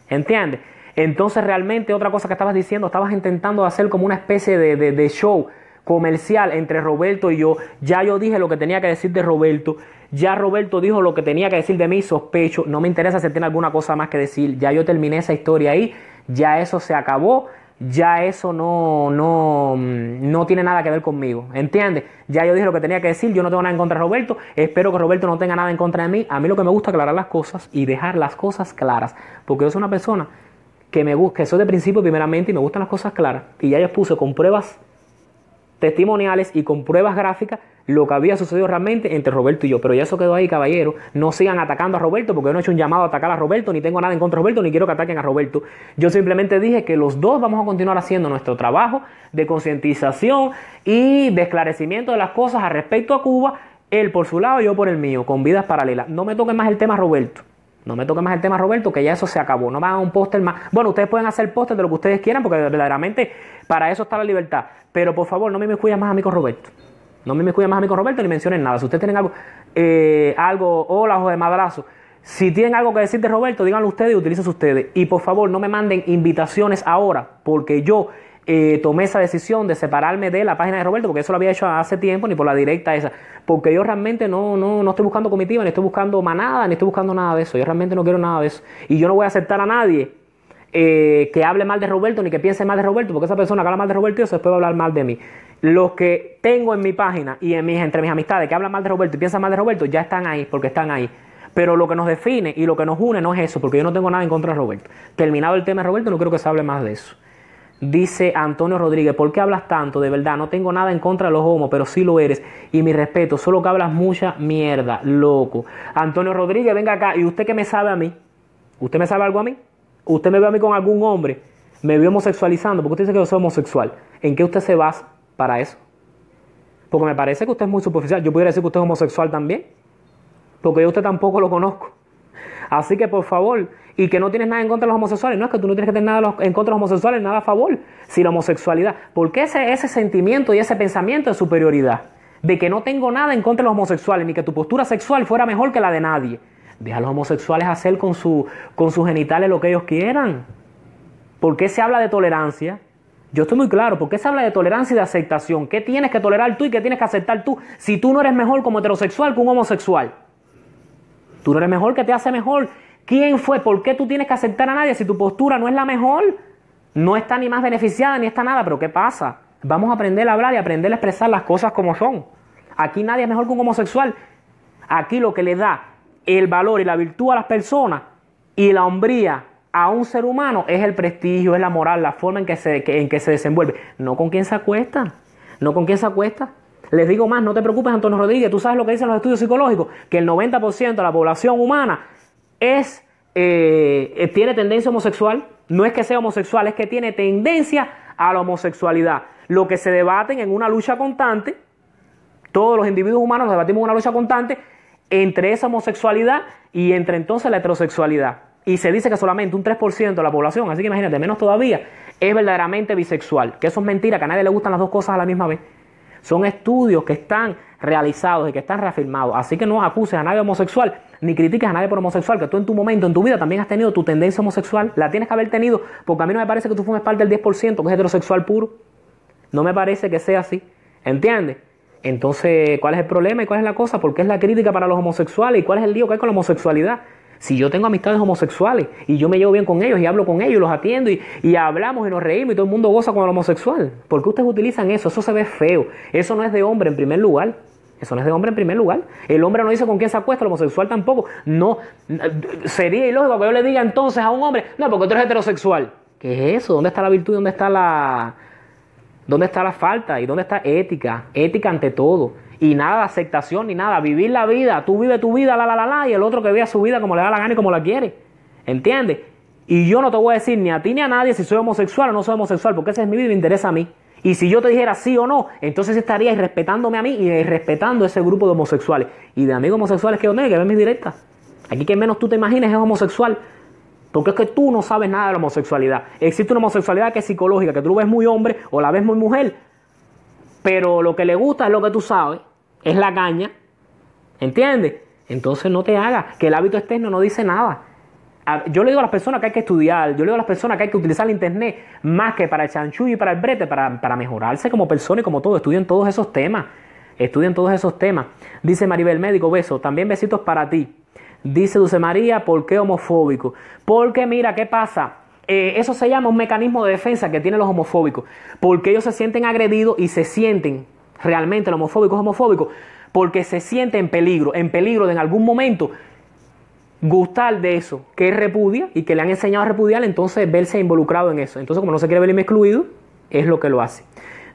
¿Entiendes? Entonces realmente otra cosa que estabas diciendo, estabas intentando hacer como una especie de, show comercial entre Roberto y yo. Ya yo dije lo que tenía que decir de Roberto. Ya Roberto dijo lo que tenía que decir de mí, sospecho. No me interesa si tiene alguna cosa más que decir. Ya yo terminé esa historia ahí. Ya eso se acabó. Ya eso no, no mm, tiene nada que ver conmigo. ¿Entiendes? Ya yo dije lo que tenía que decir. Yo no tengo nada en contra de Roberto. Espero que Roberto no tenga nada en contra de mí. A mí lo que me gusta es aclarar las cosas y dejar las cosas claras. Porque yo soy una persona que me busque eso de principio primeramente y me gustan las cosas claras. Y ya yo puse con pruebas testimoniales y con pruebas gráficas lo que había sucedido realmente entre Roberto y yo. Pero ya eso quedó ahí, caballero. No sigan atacando a Roberto porque yo no he hecho un llamado a atacar a Roberto, ni tengo nada en contra de Roberto, ni quiero que ataquen a Roberto. Yo simplemente dije que los dos vamos a continuar haciendo nuestro trabajo de concientización y de esclarecimiento de las cosas al respecto a Cuba, él por su lado, yo por el mío, con vidas paralelas. No me toque más el tema Roberto. No me toque más el tema, Roberto, que ya eso se acabó. No me hagan un póster más. Bueno, ustedes pueden hacer póster de lo que ustedes quieran, porque verdaderamente para eso está la libertad. Pero por favor, no me cuidas más a mí con Roberto. No me cuida más a mí con Roberto ni mencionen nada. Si ustedes tienen algo, eh, algo, hola o de madrazo. Si tienen algo que decir de Roberto, díganlo ustedes y utilicen ustedes. Y por favor, no me manden invitaciones ahora, porque yo eh, tomé esa decisión de separarme de la página de Roberto, porque eso lo había hecho hace tiempo, ni por la directa esa, porque yo realmente no, no, estoy buscando comitiva, ni estoy buscando manada, ni estoy buscando nada de eso, yo realmente no quiero nada de eso, y yo no voy a aceptar a nadie eh, que hable mal de Roberto, ni que piense mal de Roberto, porque esa persona que habla mal de Roberto, eso después va a hablar mal de mí. Los que tengo en mi página y en mis, entre mis amistades que hablan mal de Roberto y piensan mal de Roberto, ya están ahí, porque están ahí. Pero lo que nos define y lo que nos une no es eso, porque yo no tengo nada en contra de Roberto. Terminado el tema de Roberto, no creo que se hable más de eso. Dice Antonio Rodríguez, ¿por qué hablas tanto? De verdad, no tengo nada en contra de los homos, pero sí lo eres. Y mi respeto, solo que hablas mucha mierda, loco. Antonio Rodríguez, venga acá. ¿Y usted qué me sabe a mí? ¿Usted me sabe algo a mí? ¿Usted me ve a mí con algún hombre? ¿Me vio homosexualizando? porque usted dice que yo soy homosexual? ¿En qué usted se basa para eso? Porque me parece que usted es muy superficial. Yo pudiera decir que usted es homosexual también. Porque yo usted tampoco lo conozco. Así que por favor, y que no tienes nada en contra de los homosexuales, no es que tú no tienes que tener nada en contra de los homosexuales, nada a favor, si la homosexualidad. ¿Por ese, ese sentimiento y ese pensamiento de superioridad, de que no tengo nada en contra de los homosexuales, ni que tu postura sexual fuera mejor que la de nadie. Deja a los homosexuales hacer con, con sus genitales lo que ellos quieran. ¿Por qué se habla de tolerancia? Yo estoy muy claro, ¿por qué se habla de tolerancia y de aceptación? ¿Qué tienes que tolerar tú y qué tienes que aceptar tú si tú no eres mejor como heterosexual que un homosexual? Tú no eres mejor, que te hace mejor? ¿Quién fue? ¿Por qué tú tienes que aceptar a nadie si tu postura no es la mejor? No está ni más beneficiada ni está nada, pero ¿qué pasa? Vamos a aprender a hablar y aprender a expresar las cosas como son. Aquí nadie es mejor que un homosexual. Aquí lo que le da el valor y la virtud a las personas y la hombría a un ser humano es el prestigio, es la moral, la forma en que se, en que se desenvuelve. No con quién se acuesta, no con quién se acuesta. Les digo más, no te preocupes, Antonio Rodríguez, tú sabes lo que dicen los estudios psicológicos, que el 90% de la población humana es, eh, eh, tiene tendencia homosexual. No es que sea homosexual, es que tiene tendencia a la homosexualidad. Lo que se debaten en una lucha constante, todos los individuos humanos debatimos una lucha constante entre esa homosexualidad y entre entonces la heterosexualidad. Y se dice que solamente un 3% de la población, así que imagínate, menos todavía, es verdaderamente bisexual. Que eso es mentira, que a nadie le gustan las dos cosas a la misma vez. Son estudios que están realizados y que están reafirmados. Así que no acuses a nadie homosexual ni critiques a nadie por homosexual, que tú en tu momento, en tu vida también has tenido tu tendencia homosexual. La tienes que haber tenido, porque a mí no me parece que tú fumes parte del 10% que es heterosexual puro. No me parece que sea así. ¿Entiendes? Entonces, ¿cuál es el problema y cuál es la cosa? Porque es la crítica para los homosexuales y cuál es el lío que hay con la homosexualidad? Si yo tengo amistades homosexuales y yo me llevo bien con ellos y hablo con ellos, los atiendo y, y, hablamos y nos reímos y todo el mundo goza con el homosexual, ¿por qué ustedes utilizan eso? Eso se ve feo. Eso no es de hombre en primer lugar. Eso no es de hombre en primer lugar. El hombre no dice con quién se acuesta, el homosexual tampoco. No, sería ilógico que yo le diga entonces a un hombre, no, porque tú eres heterosexual. ¿Qué es eso? ¿Dónde está la virtud? ¿Dónde está la, ¿Dónde está la falta? ¿Y dónde está ética? Ética ante todo. Y nada de aceptación ni nada. Vivir la vida. Tú vive tu vida, la, la, la, la. Y el otro que vive su vida como le da la gana y como la quiere. ¿Entiendes? Y yo no te voy a decir ni a ti ni a nadie si soy homosexual o no soy homosexual, porque ese es mi vida y me interesa a mí. Y si yo te dijera sí o no, entonces estaría irrespetándome a mí y irrespetando ese grupo de homosexuales. Y de amigos homosexuales que yo tengo, que ven mis directas. Aquí que menos tú te imagines es homosexual. Porque es que tú no sabes nada de la homosexualidad. Existe una homosexualidad que es psicológica, que tú ves muy hombre o la ves muy mujer, pero lo que le gusta es lo que tú sabes, es la caña, ¿entiendes? Entonces no te hagas, que el hábito externo no dice nada. Ah, yo le digo a las personas que hay que estudiar, yo le digo a las personas que hay que utilizar el internet más que para el chanchullo y para el brete, para, para mejorarse como persona y como todo. Estudien todos esos temas, estudien todos esos temas. Dice Maribel Médico, beso, también besitos para ti. Dice Dulce María, ¿por qué homofóbico? Porque mira, ¿qué pasa? Eh, eso se llama un mecanismo de defensa que tienen los homofóbicos, porque ellos se sienten agredidos y se sienten realmente, los homofóbicos homofóbicos, porque se sienten en peligro, en peligro de en algún momento gustar de eso, que repudia y que le han enseñado a repudiar, entonces verse involucrado en eso. Entonces, como no se quiere verme excluido, es lo que lo hace.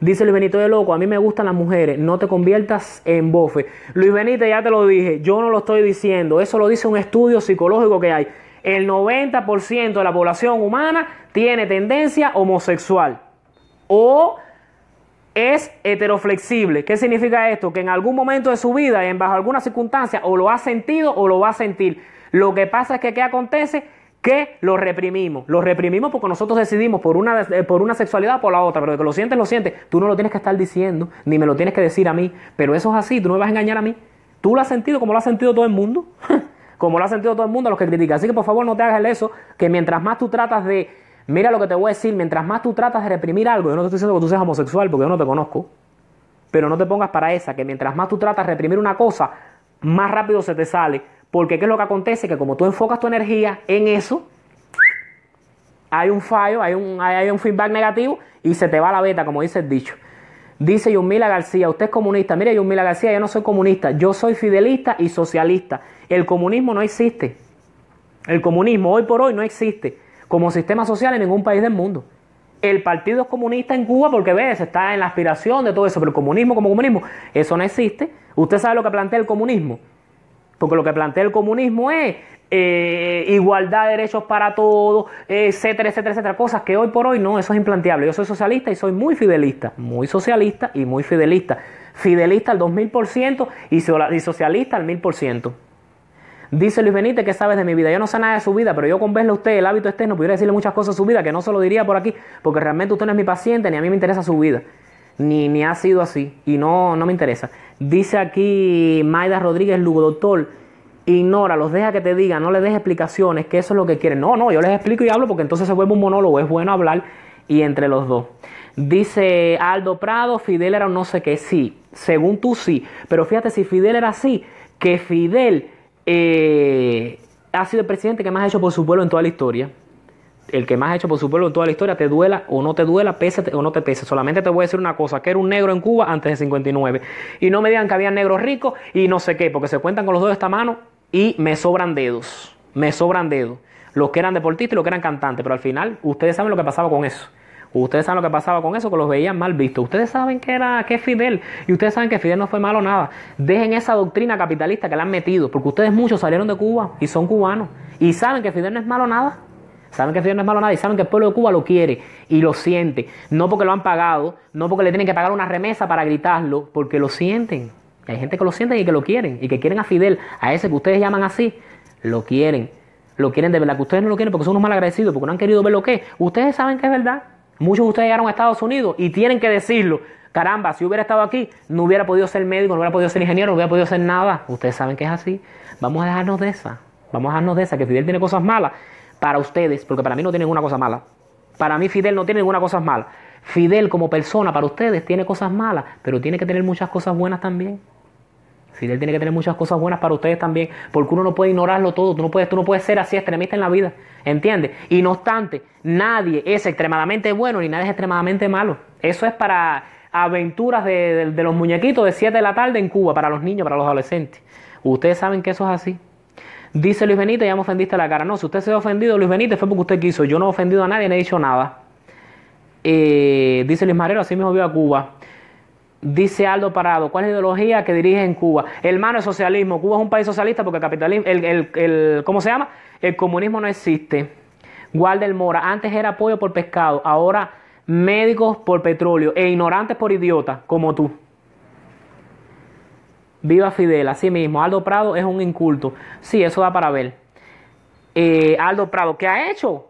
Dice Luis Benito de Loco, a mí me gustan las mujeres, no te conviertas en bofe. Luis Benito, ya te lo dije, yo no lo estoy diciendo, eso lo dice un estudio psicológico que hay el 90% de la población humana tiene tendencia homosexual o es heteroflexible. ¿Qué significa esto? Que en algún momento de su vida, en bajo alguna circunstancia, o lo ha sentido o lo va a sentir. Lo que pasa es que ¿qué acontece? Que lo reprimimos. Lo reprimimos porque nosotros decidimos por una, eh, por una sexualidad o por la otra. Pero de que lo sientes, lo sientes. Tú no lo tienes que estar diciendo, ni me lo tienes que decir a mí. Pero eso es así, tú no me vas a engañar a mí. Tú lo has sentido como lo ha sentido todo el mundo. como lo ha sentido todo el mundo, los que critican. Así que por favor no te hagas eso, que mientras más tú tratas de, mira lo que te voy a decir, mientras más tú tratas de reprimir algo, yo no te estoy diciendo que tú seas homosexual porque yo no te conozco, pero no te pongas para esa, que mientras más tú tratas de reprimir una cosa, más rápido se te sale. Porque ¿qué es lo que acontece? Que como tú enfocas tu energía en eso, hay un fallo, hay un, hay un feedback negativo y se te va la beta, como dice el dicho. Dice Yumila García, usted es comunista. Mire, Yumila García, yo no soy comunista, yo soy fidelista y socialista. El comunismo no existe. El comunismo hoy por hoy no existe como sistema social en ningún país del mundo. El Partido es Comunista en Cuba, porque ves, está en la aspiración de todo eso, pero el comunismo como comunismo, eso no existe. Usted sabe lo que plantea el comunismo. Porque lo que plantea el comunismo es eh, igualdad de derechos para todos, etcétera, etcétera, etcétera, cosas que hoy por hoy no, eso es implanteable. Yo soy socialista y soy muy fidelista, muy socialista y muy fidelista. Fidelista al 2000% y socialista al 1000%. Dice Luis Benítez ¿qué sabes de mi vida. Yo no sé nada de su vida, pero yo con verle a usted el hábito externo pudiera decirle muchas cosas de su vida que no se lo diría por aquí, porque realmente usted no es mi paciente, ni a mí me interesa su vida. Ni, ni ha sido así, y no, no me interesa. Dice aquí Maida Rodríguez Lugo, doctor, los deja que te digan, no les des explicaciones, que eso es lo que quieren. No, no, yo les explico y hablo porque entonces se vuelve un monólogo, es bueno hablar y entre los dos. Dice Aldo Prado, Fidel era un no sé qué, sí, según tú sí, pero fíjate si Fidel era así, que Fidel eh, ha sido el presidente que más ha hecho por su pueblo en toda la historia. El que más ha hecho por su pueblo en toda la historia, te duela o no te duela, pese o no te pese. Solamente te voy a decir una cosa, que era un negro en Cuba antes de 59. Y no me digan que había negros ricos y no sé qué, porque se cuentan con los dos de esta mano y me sobran dedos, me sobran dedos. Los que eran deportistas y los que eran cantantes, pero al final ustedes saben lo que pasaba con eso. Ustedes saben lo que pasaba con eso, que los veían mal vistos. Ustedes saben que era que Fidel y ustedes saben que Fidel no fue malo nada. Dejen esa doctrina capitalista que le han metido, porque ustedes muchos salieron de Cuba y son cubanos y saben que Fidel no es malo nada. Saben que Fidel no es malo nada y saben que el pueblo de Cuba lo quiere y lo siente. No porque lo han pagado, no porque le tienen que pagar una remesa para gritarlo, porque lo sienten hay gente que lo siente y que lo quieren, y que quieren a Fidel, a ese que ustedes llaman así, lo quieren, lo quieren de verdad, que ustedes no lo quieren porque son unos malagradecidos, porque no han querido ver lo que Ustedes saben que es verdad. Muchos de ustedes llegaron a Estados Unidos y tienen que decirlo. Caramba, si hubiera estado aquí, no hubiera podido ser médico, no hubiera podido ser ingeniero, no hubiera podido ser nada. Ustedes saben que es así. Vamos a dejarnos de esa. Vamos a dejarnos de esa, que Fidel tiene cosas malas para ustedes, porque para mí no tiene ninguna cosa mala. Para mí Fidel no tiene ninguna cosa mala. Fidel como persona para ustedes tiene cosas malas, pero tiene que tener muchas cosas buenas también. Fidel tiene que tener muchas cosas buenas para ustedes también, porque uno no puede ignorarlo todo, tú no puedes, tú no puedes ser así extremista en la vida, ¿entiendes? Y no obstante, nadie es extremadamente bueno ni nadie es extremadamente malo. Eso es para aventuras de, los muñequitos de 7 de la tarde en Cuba, para los niños, para los adolescentes. Ustedes saben que eso es así. Dice Luis Benítez, ya me ofendiste la cara. No, si usted se ha ofendido, Luis Benítez, fue porque usted quiso. Yo no he ofendido a nadie, no he dicho nada. Eh, dice Luis Marrero, así mismo vio a Cuba. Dice Aldo Parado, ¿cuál es la ideología que dirige en Cuba? Hermano, es socialismo. Cuba es un país socialista porque el capitalismo, el, el, el, ¿cómo se llama? El comunismo no existe. Walder Mora, antes era apoyo por pescado, ahora médicos por petróleo e ignorantes por idiotas, como tú. Viva Fidel, así mismo. Aldo Prado es un inculto. Sí, eso da para ver. Eh, Aldo Prado, ¿qué ha hecho?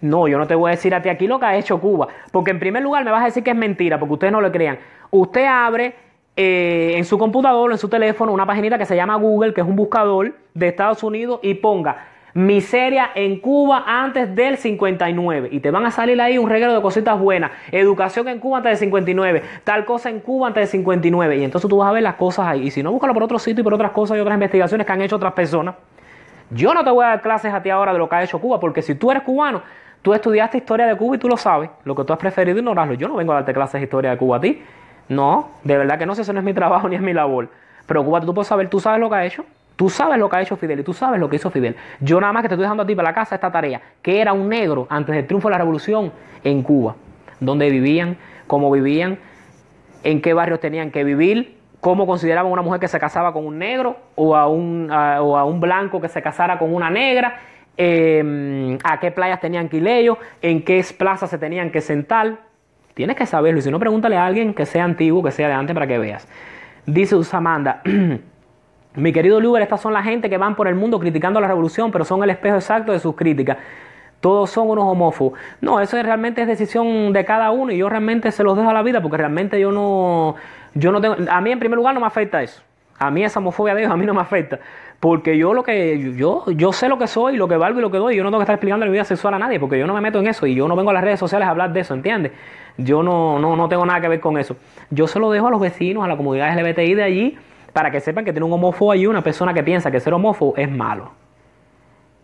No, yo no te voy a decir a ti aquí lo que ha hecho Cuba, porque en primer lugar me vas a decir que es mentira, porque ustedes no lo crean usted abre eh, en su computador o en su teléfono una paginita que se llama Google, que es un buscador de Estados Unidos, y ponga miseria en Cuba antes del 59. Y te van a salir ahí un regalo de cositas buenas. Educación en Cuba antes del 59. Tal cosa en Cuba antes del 59. Y entonces tú vas a ver las cosas ahí. Y si no, búscalo por otro sitio y por otras cosas y otras investigaciones que han hecho otras personas. Yo no te voy a dar clases a ti ahora de lo que ha hecho Cuba, porque si tú eres cubano, tú estudiaste historia de Cuba y tú lo sabes. Lo que tú has preferido ignorarlo. Yo no vengo a darte clases de historia de Cuba a ti. No, de verdad que no sé, eso no es mi trabajo ni es mi labor. Preocúpate tú puedes saber, tú sabes lo que ha hecho. Tú sabes lo que ha hecho Fidel y tú sabes lo que hizo Fidel. Yo nada más que te estoy dejando a ti para la casa esta tarea, que era un negro antes del triunfo de la revolución en Cuba, ¿Dónde vivían, cómo vivían, en qué barrios tenían que vivir, cómo consideraban una mujer que se casaba con un negro o a un, o a un blanco que se casara con una negra, em, a qué playas tenían que ir ellos, en qué plazas se tenían que sentar. Tienes que saberlo. Y si no, pregúntale a alguien que sea antiguo, que sea de antes, para que veas. Dice Usamanda. Mi querido Luber, estas son la gente que van por el mundo criticando la revolución, pero son el espejo exacto de sus críticas. Todos son unos homófobos. No, eso realmente es decisión de cada uno y yo realmente se los dejo a la vida porque realmente yo no, yo no tengo, a mí en primer lugar no me afecta eso. A mí esa homofobia de ellos a mí no me afecta. Porque yo lo que yo, sé lo que soy, lo que valgo y lo que doy. Yo no tengo que estar explicando mi vida sexual a nadie, porque yo no me meto en eso y yo no vengo a las redes sociales a hablar de eso, ¿entiendes? Yo no, no, tengo nada que ver con eso. Yo se lo dejo a los vecinos, a la comunidad LGBTI de allí, para que sepan que tiene un homófobo allí, una persona que piensa que ser homófobo es malo.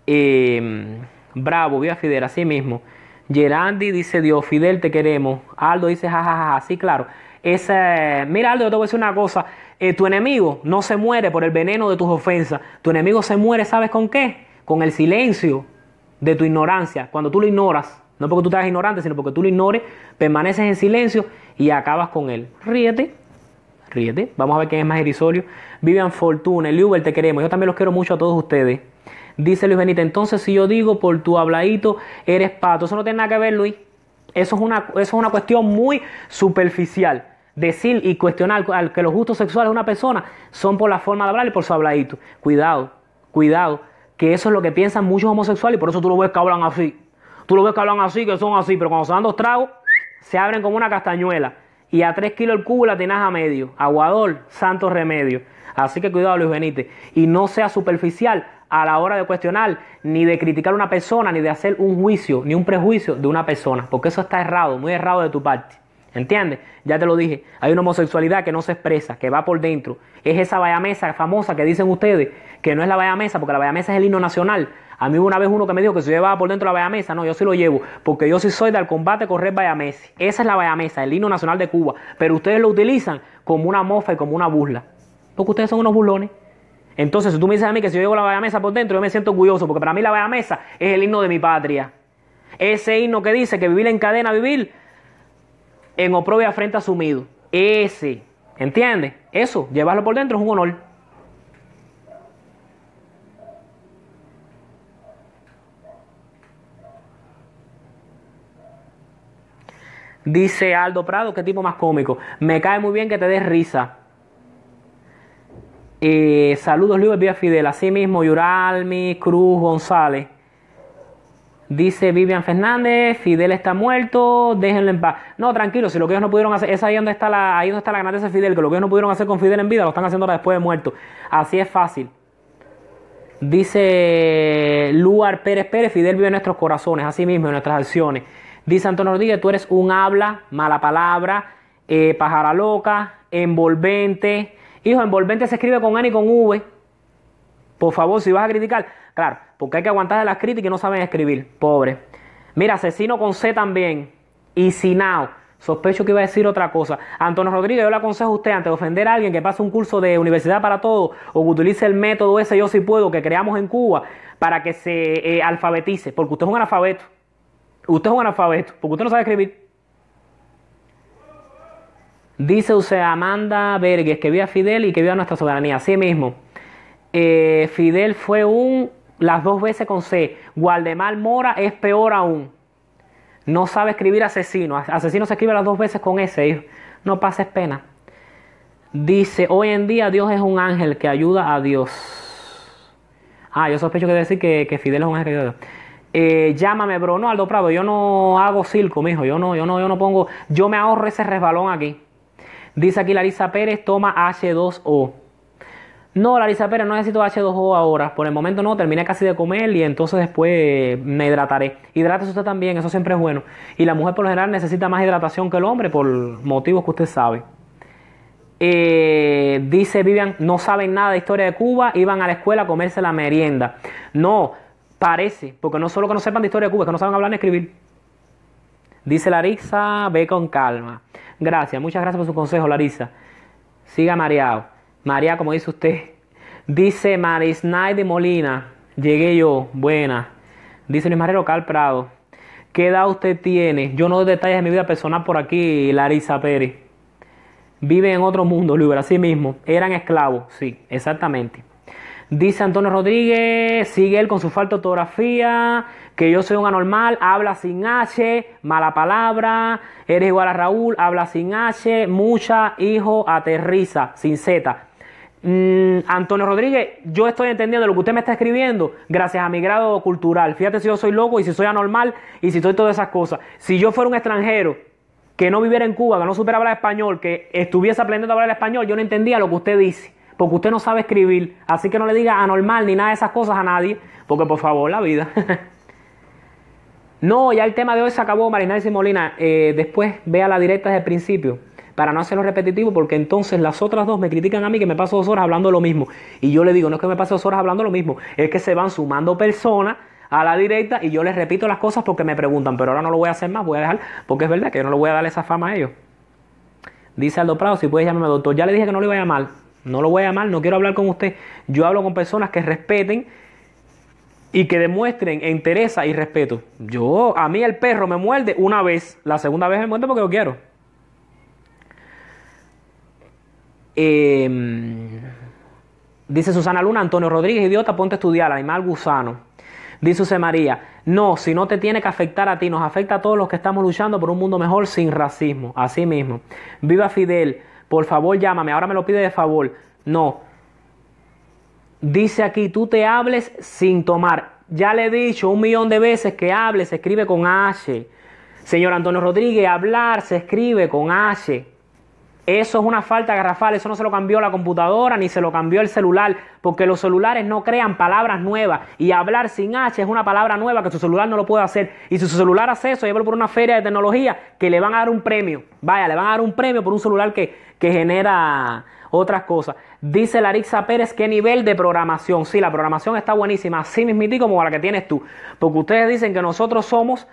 Eh, bravo, vía Fidel, así mismo. Gerandi dice Dios, Fidel te queremos. Aldo dice jajaja, ja, ja. sí, claro es, mira Aldo, yo te voy a decir una cosa, eh, tu enemigo no se muere por el veneno de tus ofensas, tu enemigo se muere, ¿sabes con qué? Con el silencio de tu ignorancia, cuando tú lo ignoras, no porque tú hagas ignorante, sino porque tú lo ignores, permaneces en silencio y acabas con él. Ríete, ríete, vamos a ver quién es más irrisorio. Vivian Fortuna, Uber, te queremos, yo también los quiero mucho a todos ustedes. Dice Luis Benita, entonces si yo digo por tu habladito eres pato, eso no tiene nada que ver Luis, eso es una cuestión muy superficial decir y cuestionar al que los gustos sexuales de una persona son por la forma de hablar y por su habladito. Cuidado, cuidado, que eso es lo que piensan muchos homosexuales y por eso tú lo ves que hablan así. Tú lo ves que hablan así, que son así, pero cuando se dan dos tragos, se abren como una castañuela. Y a tres kilos el cubo la tienes a medio. Aguador, santo remedio. Así que cuidado, Luis Benítez. Y no sea superficial a la hora de cuestionar, ni de criticar a una persona, ni de hacer un juicio, ni un prejuicio de una persona. Porque eso está errado, muy errado de tu parte. ¿Entiendes? Ya te lo dije, hay una homosexualidad que no se expresa, que va por dentro. Es esa bayamesa famosa que dicen ustedes, que no es la bayamesa, porque la bayamesa es el himno nacional. A mí una vez uno que me dijo que se llevaba por dentro la bayamesa, no, yo sí lo llevo, porque yo sí soy del combate correr bayamesa. Esa es la bayamesa, el himno nacional de Cuba, pero ustedes lo utilizan como una mofa y como una burla, porque ustedes son unos burlones. Entonces, si tú me dices a mí que si yo llevo la bayamesa por dentro, yo me siento orgulloso, porque para mí la bayamesa es el himno de mi patria. Ese himno que dice que vivir en cadena, vivir en oprobia frente asumido, Ese, ¿entiendes? Eso, llevarlo por dentro es un honor. Dice Aldo Prado, qué tipo más cómico. Me cae muy bien que te des risa. Eh, saludos, Luis Vía Fidel. Así mismo, Yuralmi, Cruz González. Dice Vivian Fernández, Fidel está muerto, déjenlo en paz. No, tranquilo, si lo que ellos no pudieron hacer, es ahí donde está la, ahí donde está la grandeza de Fidel, que lo que ellos no pudieron hacer con Fidel en vida, lo están haciendo ahora después de muerto. Así es fácil. Dice Luar Pérez Pérez, Fidel vive en nuestros corazones, así mismo, en nuestras acciones. Dice Antonio Rodríguez, tú eres un habla, mala palabra, eh, loca, envolvente. Hijo, envolvente se escribe con A y con V. Por favor, si vas a criticar, claro, porque hay que aguantar las críticas y no saben escribir, pobre. Mira, asesino con C también. Y Sinao. Sospecho que iba a decir otra cosa. Antonio Rodríguez, yo le aconsejo a usted, antes de ofender a alguien que pase un curso de universidad para todo o que utilice el método ese yo sí puedo que creamos en Cuba para que se eh, alfabetice, porque usted es un analfabeto. Usted es un analfabeto, porque usted no sabe escribir. Dice usted Amanda Vergues que a Fidel y que a nuestra soberanía. Así mismo. Eh, Fidel fue un, las dos veces con C. Gualdemar Mora es peor aún. No sabe escribir asesino. Asesino se escribe las dos veces con S. No pases pena. Dice, hoy en día Dios es un ángel que ayuda a Dios. Ah, yo sospecho que decir que, Fidel es un ángel eh, llámame, bro. No, Aldo Prado, yo no hago circo, mijo. Yo no, yo no, yo no pongo. Yo me ahorro ese resbalón aquí. Dice aquí Larisa Pérez, toma H2O. No, Larisa pero no necesito H2O ahora. Por el momento no, terminé casi de comer y entonces después me hidrataré. Hidrátese usted también, eso siempre es bueno. Y la mujer por lo general necesita más hidratación que el hombre por motivos que usted sabe. Eh, dice Vivian, no saben nada de historia de Cuba, iban a la escuela a comerse la merienda. No, parece, porque no solo que no sepan de historia de Cuba, es que no saben hablar ni escribir. Dice Larisa, ve con calma. Gracias, muchas gracias por su consejo, Larisa. Siga mareado. María, como dice usted. Dice Marisnay de Molina. Llegué yo, buena. Dice Luis Marrero cal Prado. ¿Qué edad usted tiene? Yo no doy detalles de mi vida personal por aquí, Larisa Pérez. Vive en otro mundo, Luis, así mismo. Eran esclavos, sí, exactamente. Dice Antonio Rodríguez, sigue él con su falta de ortografía, que yo soy un anormal, habla sin H, mala palabra, eres igual a Raúl, habla sin H, mucha, hijo, aterriza, sin Z. Mm, Antonio Rodríguez, yo estoy entendiendo lo que usted me está escribiendo gracias a mi grado cultural. Fíjate si yo soy loco y si soy anormal y si soy todas esas cosas. Si yo fuera un extranjero que no viviera en Cuba, que no supiera hablar español, que estuviese aprendiendo a hablar español, yo no entendía lo que usted dice porque usted no sabe escribir. Así que no le diga anormal ni nada de esas cosas a nadie, porque por favor, la vida. no, ya el tema de hoy se acabó, Marina y Molina. Eh, después vea la directa desde el principio para no hacerlo repetitivo, porque entonces las otras dos me critican a mí que me paso dos horas hablando lo mismo. Y yo le digo, no es que me paso dos horas hablando lo mismo, es que se van sumando personas a la directa y yo les repito las cosas porque me preguntan, pero ahora no lo voy a hacer más, voy a dejar, porque es verdad que yo no le voy a dar esa fama a ellos. Dice Aldo Prado, si puedes llamarme doctor, ya le dije que no le voy a llamar, no lo voy a llamar, no quiero hablar con usted, yo hablo con personas que respeten y que demuestren interés y respeto. Yo, a mí el perro me muerde una vez, la segunda vez me muerde porque lo quiero. Em, dice Susana Luna, Antonio Rodríguez, idiota, ponte a estudiar, animal gusano. Dice José María, no, si no te tiene que afectar a ti, nos afecta a todos los que estamos luchando por un mundo mejor sin racismo. Así mismo. Viva Fidel, por favor llámame, ahora me lo pide de favor. No. Dice aquí, tú te hables sin tomar. Ya le he dicho un millón de veces que hable, se escribe con H. Señor Antonio Rodríguez, hablar se escribe con H. Eso es una falta garrafal, eso no se lo cambió la computadora ni se lo cambió el celular, porque los celulares no crean palabras nuevas y hablar sin H es una palabra nueva que su celular no lo puede hacer. Y si su celular hace eso, llévalo por una feria de tecnología que le van a dar un premio. Vaya, le van a dar un premio por un celular que, genera otras cosas. Dice Larixa Pérez, ¿qué nivel de programación? Sí, la programación está buenísima, así mismitico como la que tienes tú, porque ustedes dicen que nosotros somos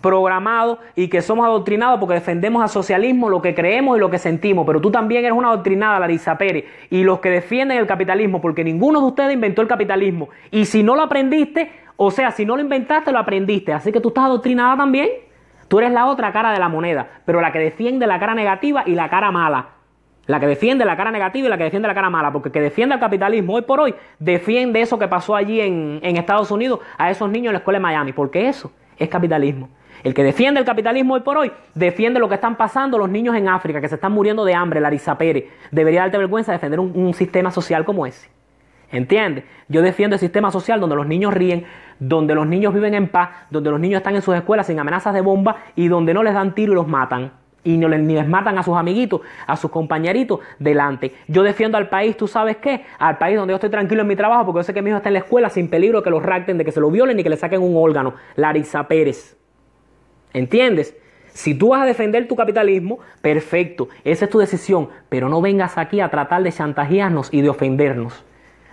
Programado y que somos adoctrinados porque defendemos al socialismo lo que creemos y lo que sentimos, pero tú también eres una adoctrinada, Larissa Pérez, y los que defienden el capitalismo, porque ninguno de ustedes inventó el capitalismo, y si no lo aprendiste, o sea, si no lo inventaste, lo aprendiste, así que tú estás adoctrinada también, tú eres la otra cara de la moneda, pero la que defiende la cara negativa y la cara mala. La que defiende la cara negativa y la que defiende la cara mala, porque que defiende el capitalismo hoy por hoy defiende eso que pasó allí en, en Estados Unidos a esos niños en la escuela de Miami, porque eso es capitalismo. El que defiende el capitalismo hoy por hoy defiende lo que están pasando los niños en África, que se están muriendo de hambre, Larissa Pérez. Debería darte vergüenza defender un, sistema social como ese. ¿Entiendes? Yo defiendo el sistema social donde los niños ríen, donde los niños viven en paz, donde los niños están en sus escuelas sin amenazas de bomba y donde no les dan tiro y los matan. Y ni les matan a sus amiguitos, a sus compañeritos, delante. Yo defiendo al país, ¿tú sabes qué? Al país donde yo estoy tranquilo en mi trabajo porque yo sé que mi hijo está en la escuela sin peligro de que lo racten, de que se lo violen y que le saquen un órgano. Larissa Pérez. ¿Entiendes? Si tú vas a defender tu capitalismo, perfecto, esa es tu decisión, pero no vengas aquí a tratar de chantajearnos y de ofendernos.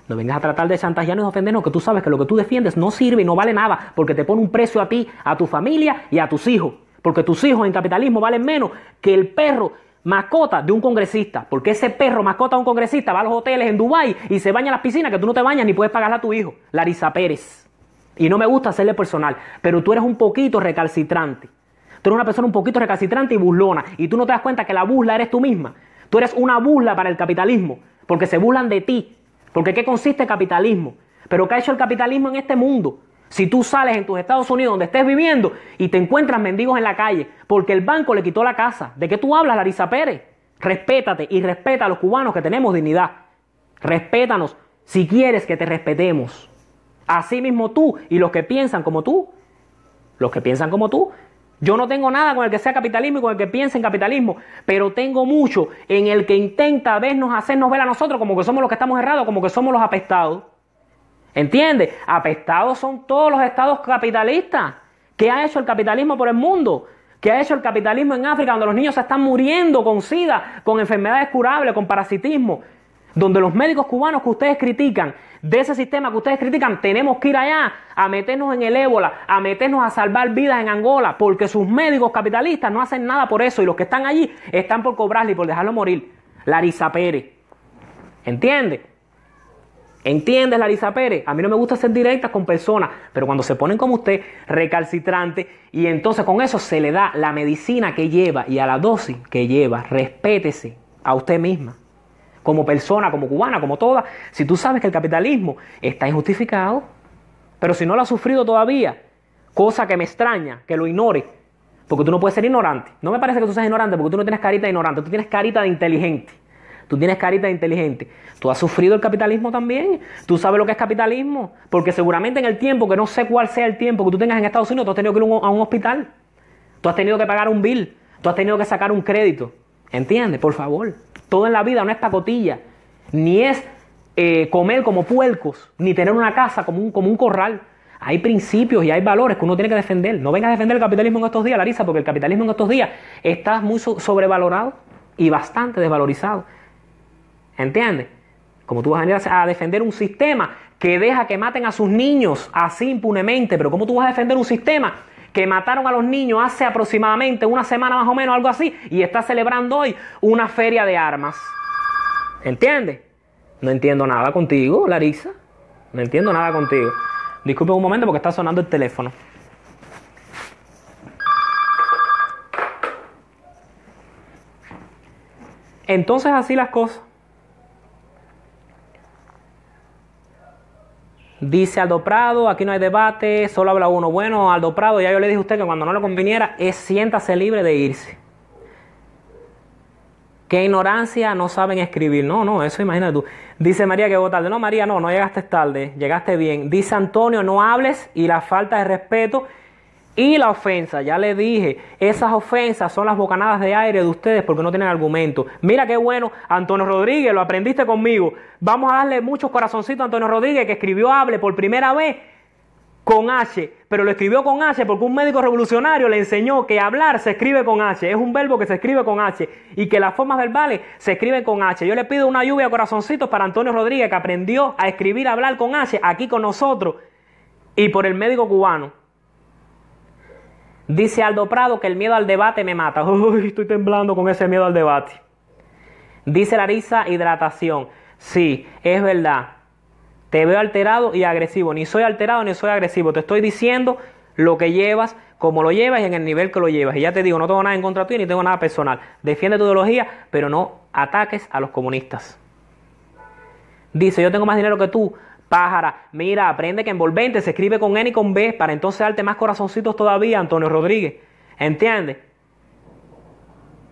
No vengas a tratar de chantajearnos y ofendernos, que tú sabes que lo que tú defiendes no sirve y no vale nada, porque te pone un precio a ti, a tu familia y a tus hijos. Porque tus hijos en capitalismo valen menos que el perro mascota de un congresista, porque ese perro mascota de un congresista va a los hoteles en Dubái y se baña en las piscinas que tú no te bañas ni puedes pagarle a tu hijo. Larisa Pérez. Y no me gusta hacerle personal, pero tú eres un poquito recalcitrante. Tú eres una persona un poquito recalcitrante y burlona. Y tú no te das cuenta que la burla eres tú misma. Tú eres una burla para el capitalismo, porque se burlan de ti. Porque ¿qué consiste el capitalismo? Pero ¿qué ha hecho el capitalismo en este mundo? Si tú sales en tus Estados Unidos donde estés viviendo y te encuentras mendigos en la calle porque el banco le quitó la casa, ¿de qué tú hablas, Larisa Pérez? Respétate y respeta a los cubanos que tenemos dignidad. Respétanos si quieres que te respetemos. Así mismo tú y los que piensan como tú, los que piensan como tú, yo no tengo nada con el que sea capitalismo y con el que piense en capitalismo, pero tengo mucho en el que intenta vernos, hacernos ver a nosotros como que somos los que estamos errados, como que somos los apestados. ¿Entiendes? Apestados son todos los estados capitalistas. ¿Qué ha hecho el capitalismo por el mundo? ¿Qué ha hecho el capitalismo en África, donde los niños se están muriendo con sida, con enfermedades curables, con parasitismo? donde los médicos cubanos que ustedes critican, de ese sistema que ustedes critican, tenemos que ir allá a meternos en el ébola, a meternos a salvar vidas en Angola, porque sus médicos capitalistas no hacen nada por eso y los que están allí están por cobrarle y por dejarlo morir. Larisa Pérez. ¿entiende? ¿Entiendes, Larisa Pérez? A mí no me gusta ser directa con personas, pero cuando se ponen como usted, recalcitrante, y entonces con eso se le da la medicina que lleva y a la dosis que lleva, respétese a usted misma como persona, como cubana, como toda, si tú sabes que el capitalismo está injustificado, pero si no lo has sufrido todavía, cosa que me extraña, que lo ignores, porque tú no puedes ser ignorante. No me parece que tú seas ignorante, porque tú no tienes carita de ignorante, tú tienes carita de inteligente. Tú tienes carita de inteligente. Tú has sufrido el capitalismo también. Tú sabes lo que es capitalismo. Porque seguramente en el tiempo, que no sé cuál sea el tiempo que tú tengas en Estados Unidos, tú has tenido que ir a un hospital. Tú has tenido que pagar un bill. Tú has tenido que sacar un crédito. ¿Entiendes? Por favor. Todo en la vida no es pacotilla, ni es eh, comer como puercos, ni tener una casa como un, corral. Hay principios y hay valores que uno tiene que defender. No vengas a defender el capitalismo en estos días, Larisa, porque el capitalismo en estos días está muy sobrevalorado y bastante desvalorizado. ¿Entiendes? Como tú vas a venir a defender un sistema que deja que maten a sus niños así impunemente, pero ¿cómo tú vas a defender un sistema que mataron a los niños hace aproximadamente una semana más o menos, algo así, y está celebrando hoy una feria de armas. ¿Entiendes? No entiendo nada contigo, Larisa. No entiendo nada contigo. Disculpe un momento porque está sonando el teléfono. Entonces así las cosas. Dice Aldo Prado, aquí no hay debate, solo habla uno. Bueno, Aldo Prado, ya yo le dije a usted que cuando no le conviniera, es siéntase libre de irse. Qué ignorancia, no saben escribir. No, no, eso imagínate tú. Dice María que llegó tarde. No, María, no, no llegaste tarde, llegaste bien. Dice Antonio, no hables y la falta de respeto y la ofensa, ya le dije, esas ofensas son las bocanadas de aire de ustedes porque no tienen argumento. Mira qué bueno, Antonio Rodríguez, lo aprendiste conmigo. Vamos a darle muchos corazoncitos a Antonio Rodríguez que escribió Hable por primera vez con H, pero lo escribió con H porque un médico revolucionario le enseñó que hablar se escribe con H, es un verbo que se escribe con H y que las formas verbales se escriben con H. Yo le pido una lluvia de corazoncitos para Antonio Rodríguez que aprendió a escribir, hablar con H aquí con nosotros y por el médico cubano. Dice Aldo Prado que el miedo al debate me mata. Uy, estoy temblando con ese miedo al debate. Dice Larisa, hidratación. Sí, es verdad. Te veo alterado y agresivo. Ni soy alterado ni soy agresivo. Te estoy diciendo lo que llevas, cómo lo llevas y en el nivel que lo llevas. Y ya te digo, no tengo nada en contra tuyo ni tengo nada personal. Defiende tu ideología, pero no ataques a los comunistas. Dice, yo tengo más dinero que tú. Mira, aprende que envolvente se escribe con N y con B para entonces darte más corazoncitos todavía, Antonio Rodríguez. ¿Entiendes?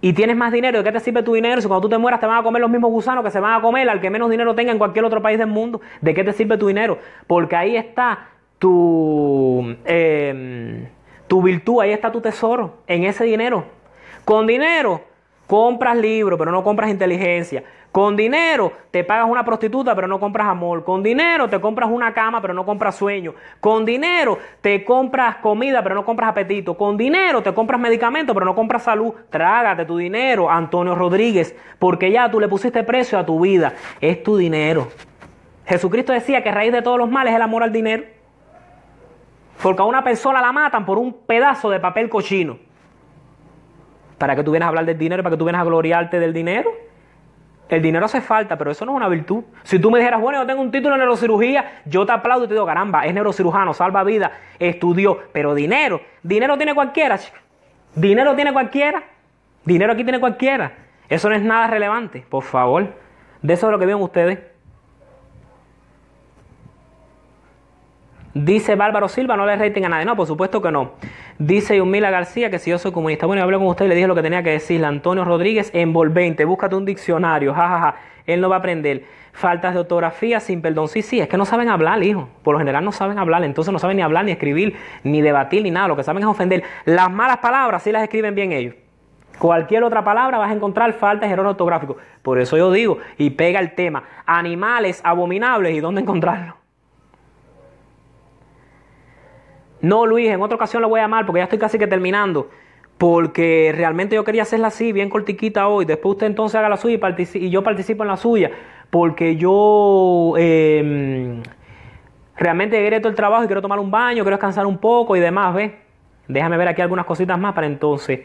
Y tienes más dinero, ¿de qué te sirve tu dinero? Si cuando tú te mueras te van a comer los mismos gusanos que se van a comer al que menos dinero tenga en cualquier otro país del mundo. ¿De qué te sirve tu dinero? Porque ahí está tu, eh, tu virtud, ahí está tu tesoro, en ese dinero. Con dinero compras libros, pero no compras inteligencia. Con dinero te pagas una prostituta, pero no compras amor. Con dinero te compras una cama, pero no compras sueño. Con dinero te compras comida, pero no compras apetito. Con dinero te compras medicamento, pero no compras salud. Trágate tu dinero, Antonio Rodríguez, porque ya tú le pusiste precio a tu vida. Es tu dinero. Jesucristo decía que raíz de todos los males es el amor al dinero. Porque a una persona la matan por un pedazo de papel cochino. ¿Para qué tú vienes a hablar del dinero? ¿Para qué tú vienes a gloriarte del dinero? El dinero hace falta, pero eso no es una virtud. Si tú me dijeras, bueno, yo tengo un título en neurocirugía, yo te aplaudo y te digo, caramba, es neurocirujano, salva vida, estudió, pero dinero, dinero tiene cualquiera, Dinero tiene cualquiera. Dinero aquí tiene cualquiera. Eso no es nada relevante, por favor. De eso es lo que ven ustedes. Dice Bárbaro Silva, no le reiten a nadie. No, por supuesto que no. Dice Yumila García que si yo soy comunista, bueno, hablé con usted y le dije lo que tenía que decirle. Antonio Rodríguez, envolvente, búscate un diccionario, jajaja. Ja, ja. Él no va a aprender. Faltas de ortografía, sin perdón. Sí, sí, es que no saben hablar, hijo. Por lo general no saben hablar, entonces no saben ni hablar, ni escribir, ni debatir, ni nada. Lo que saben es ofender. Las malas palabras sí las escriben bien ellos. Cualquier otra palabra vas a encontrar faltas, error ortográfico, Por eso yo digo, y pega el tema, animales abominables y dónde encontrarlos. No, Luis, en otra ocasión la voy a llamar porque ya estoy casi que terminando. Porque realmente yo quería hacerla así, bien cortiquita hoy. Después usted entonces haga la suya y, yo participo en la suya. Porque yo em, realmente llegué todo el trabajo y quiero tomar un baño, quiero descansar un poco y demás, ¿ves? Déjame ver aquí algunas cositas más para entonces.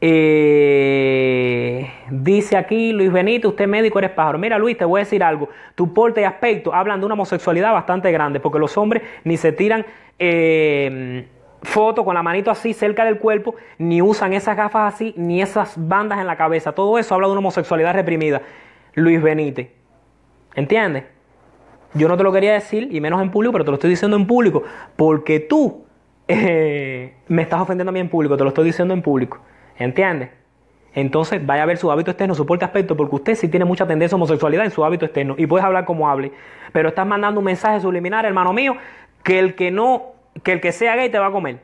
Eh, dice aquí Luis Benito, usted médico eres pájaro. Mira Luis, te voy a decir algo. Tu porte y aspecto hablan de una homosexualidad bastante grande, porque los hombres ni se tiran eh, foto con la manito así cerca del cuerpo, ni usan esas gafas así, ni esas bandas en la cabeza. Todo eso habla de una homosexualidad reprimida. Luis Benítez. ¿Entiendes? Yo no te lo quería decir, y menos en público, pero te lo estoy diciendo en público, porque tú eh, me estás ofendiendo a mí en público, te lo estoy diciendo en público. ¿Entiendes? Entonces vaya a ver su hábito externo, su porte aspecto, porque usted sí tiene mucha tendencia a homosexualidad en su hábito externo y puedes hablar como hable. Pero estás mandando un mensaje subliminal, hermano mío, que el que no, que el que sea gay te va a comer.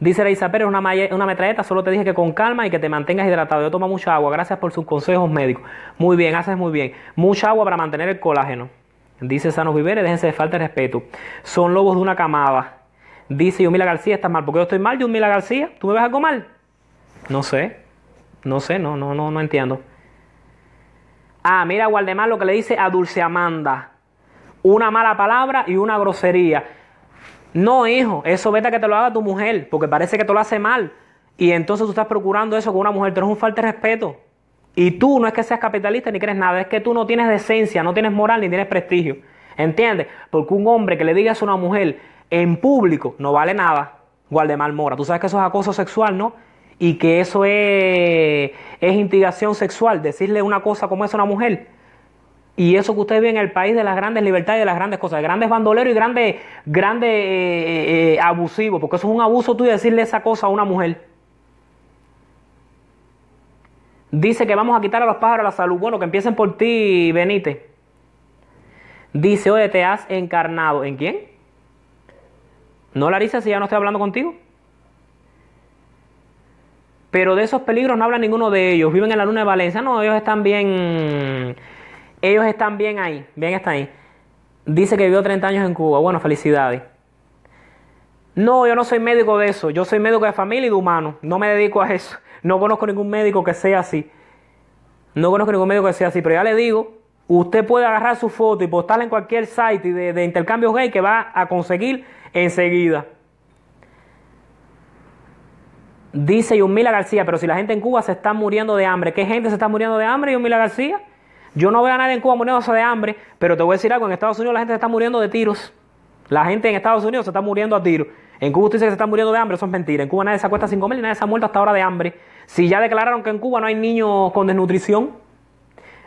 Dice Reisa Pérez, una, una metralleta, solo te dije que con calma y que te mantengas hidratado. Yo tomo mucha agua, gracias por sus consejos médicos. Muy bien, haces muy bien. Mucha agua para mantener el colágeno. Dice Sanos Viveres, déjense de falta de respeto. Son lobos de una camada. Dice Yumila García, estás mal. porque yo estoy mal, Yumila García? ¿Tú me ves algo mal? No sé. No sé, no, no, no, no entiendo. Ah, mira, Gualdemar lo que le dice a Dulce Amanda una mala palabra y una grosería. No, hijo, eso vete a que te lo haga tu mujer, porque parece que te lo hace mal. Y entonces tú estás procurando eso con una mujer, pero eres un falta de respeto. Y tú no es que seas capitalista ni crees nada, es que tú no tienes decencia, no tienes moral ni tienes prestigio. ¿Entiendes? Porque un hombre que le digas a una mujer en público no vale nada. mal Mora, tú sabes que eso es acoso sexual, ¿no? Y que eso es, es instigación sexual, decirle una cosa como es a una mujer. Y eso que ustedes ven el país de las grandes libertades y de las grandes cosas, grandes bandoleros y grandes, grandes eh, eh, eh, abusivos, porque eso es un abuso tuyo decirle esa cosa a una mujer. Dice que vamos a quitar a los pájaros la salud. Bueno, que empiecen por ti, Benítez. Dice, oye, te has encarnado. ¿En quién? No, Larisa, si ya no estoy hablando contigo. Pero de esos peligros no habla ninguno de ellos. Viven en la luna de Valencia. No, ellos están bien ellos están bien ahí, bien están ahí. Dice que vivió 30 años en Cuba. Bueno, felicidades. No, yo no soy médico de eso. Yo soy médico de familia y de humano. No me dedico a eso. No conozco ningún médico que sea así. No conozco ningún médico que sea así. Pero ya le digo, usted puede agarrar su foto y postarla en cualquier site de, de intercambio gay que va a conseguir enseguida. Dice Yumila García, pero si la gente en Cuba se está muriendo de hambre, ¿qué gente se está muriendo de hambre, Yumila García? Yo no veo a nadie en Cuba muriéndose de hambre, pero te voy a decir algo, en Estados Unidos la gente se está muriendo de tiros. La gente en Estados Unidos se está muriendo a tiros. En Cuba usted dice que se está muriendo de hambre, eso es mentira. En Cuba nadie se acuesta sin comer y nadie se ha muerto hasta ahora de hambre. Si ya declararon que en Cuba no hay niños con desnutrición,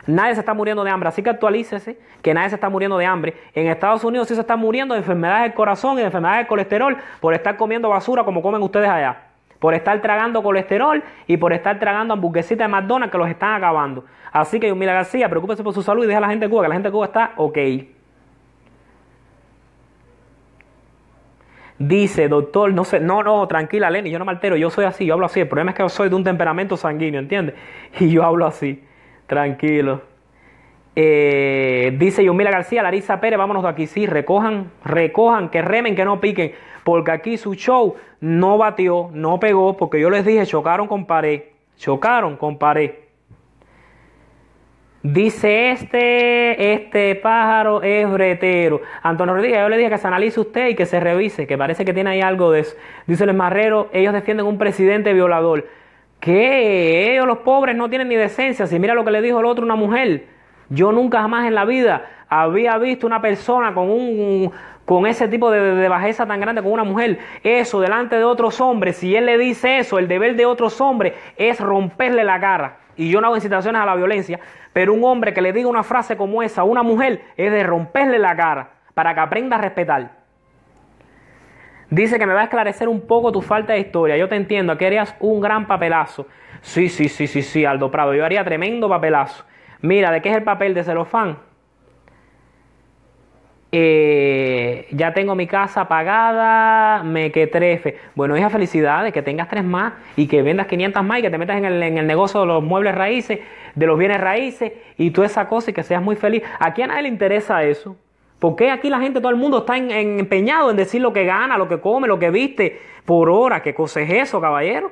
nadie se está muriendo de hambre. Así que actualícese que nadie se está muriendo de hambre. En Estados Unidos sí se está muriendo de enfermedades del corazón y de enfermedades del colesterol por estar comiendo basura como comen ustedes allá por estar tragando colesterol y por estar tragando hamburguesitas de McDonald's que los están acabando. Así que, Yumila García, preocúpese por su salud y deja a la gente de Cuba, que la gente de Cuba está ok. Dice, doctor, no sé, no, no, tranquila, Lenny, yo no me altero, yo soy así, yo hablo así. El problema es que yo soy de un temperamento sanguíneo, ¿entiendes? Y yo hablo así, tranquilo. Eh, dice Yomila García, Larisa Pérez, vámonos de aquí. Sí, recojan, recojan, que remen, que no piquen. Porque aquí su show no batió, no pegó, porque yo les dije, chocaron con pared. Chocaron con pared. Dice este, este pájaro es bretero. Antonio Rodríguez, yo le dije que se analice usted y que se revise, que parece que tiene ahí algo de eso. Dice el Marrero, ellos defienden un presidente violador. Que ellos los pobres no tienen ni decencia. Si mira lo que le dijo el otro, una mujer yo nunca jamás en la vida había visto una persona con un con ese tipo de, bajeza tan grande con una mujer, eso delante de otros hombres, si él le dice eso, el deber de otros hombres es romperle la cara. Y yo no hago incitaciones a la violencia, pero un hombre que le diga una frase como esa a una mujer es de romperle la cara para que aprenda a respetar. Dice que me va a esclarecer un poco tu falta de historia. Yo te entiendo, que harías un gran papelazo. Sí, sí, sí, sí, sí, Aldo Prado, yo haría tremendo papelazo. Mira, ¿de qué es el papel de celofán? Eh, ya tengo mi casa pagada, me que trefe. Bueno, hija, felicidades, que tengas tres más y que vendas 500 más y que te metas en el, negocio de los muebles raíces, de los bienes raíces y toda esa cosa y que seas muy feliz. ¿A quién a nadie le interesa eso? Porque aquí la gente, todo el mundo está empeñado en decir lo que gana, lo que come, lo que viste por hora? ¿Qué cosa es eso, caballero?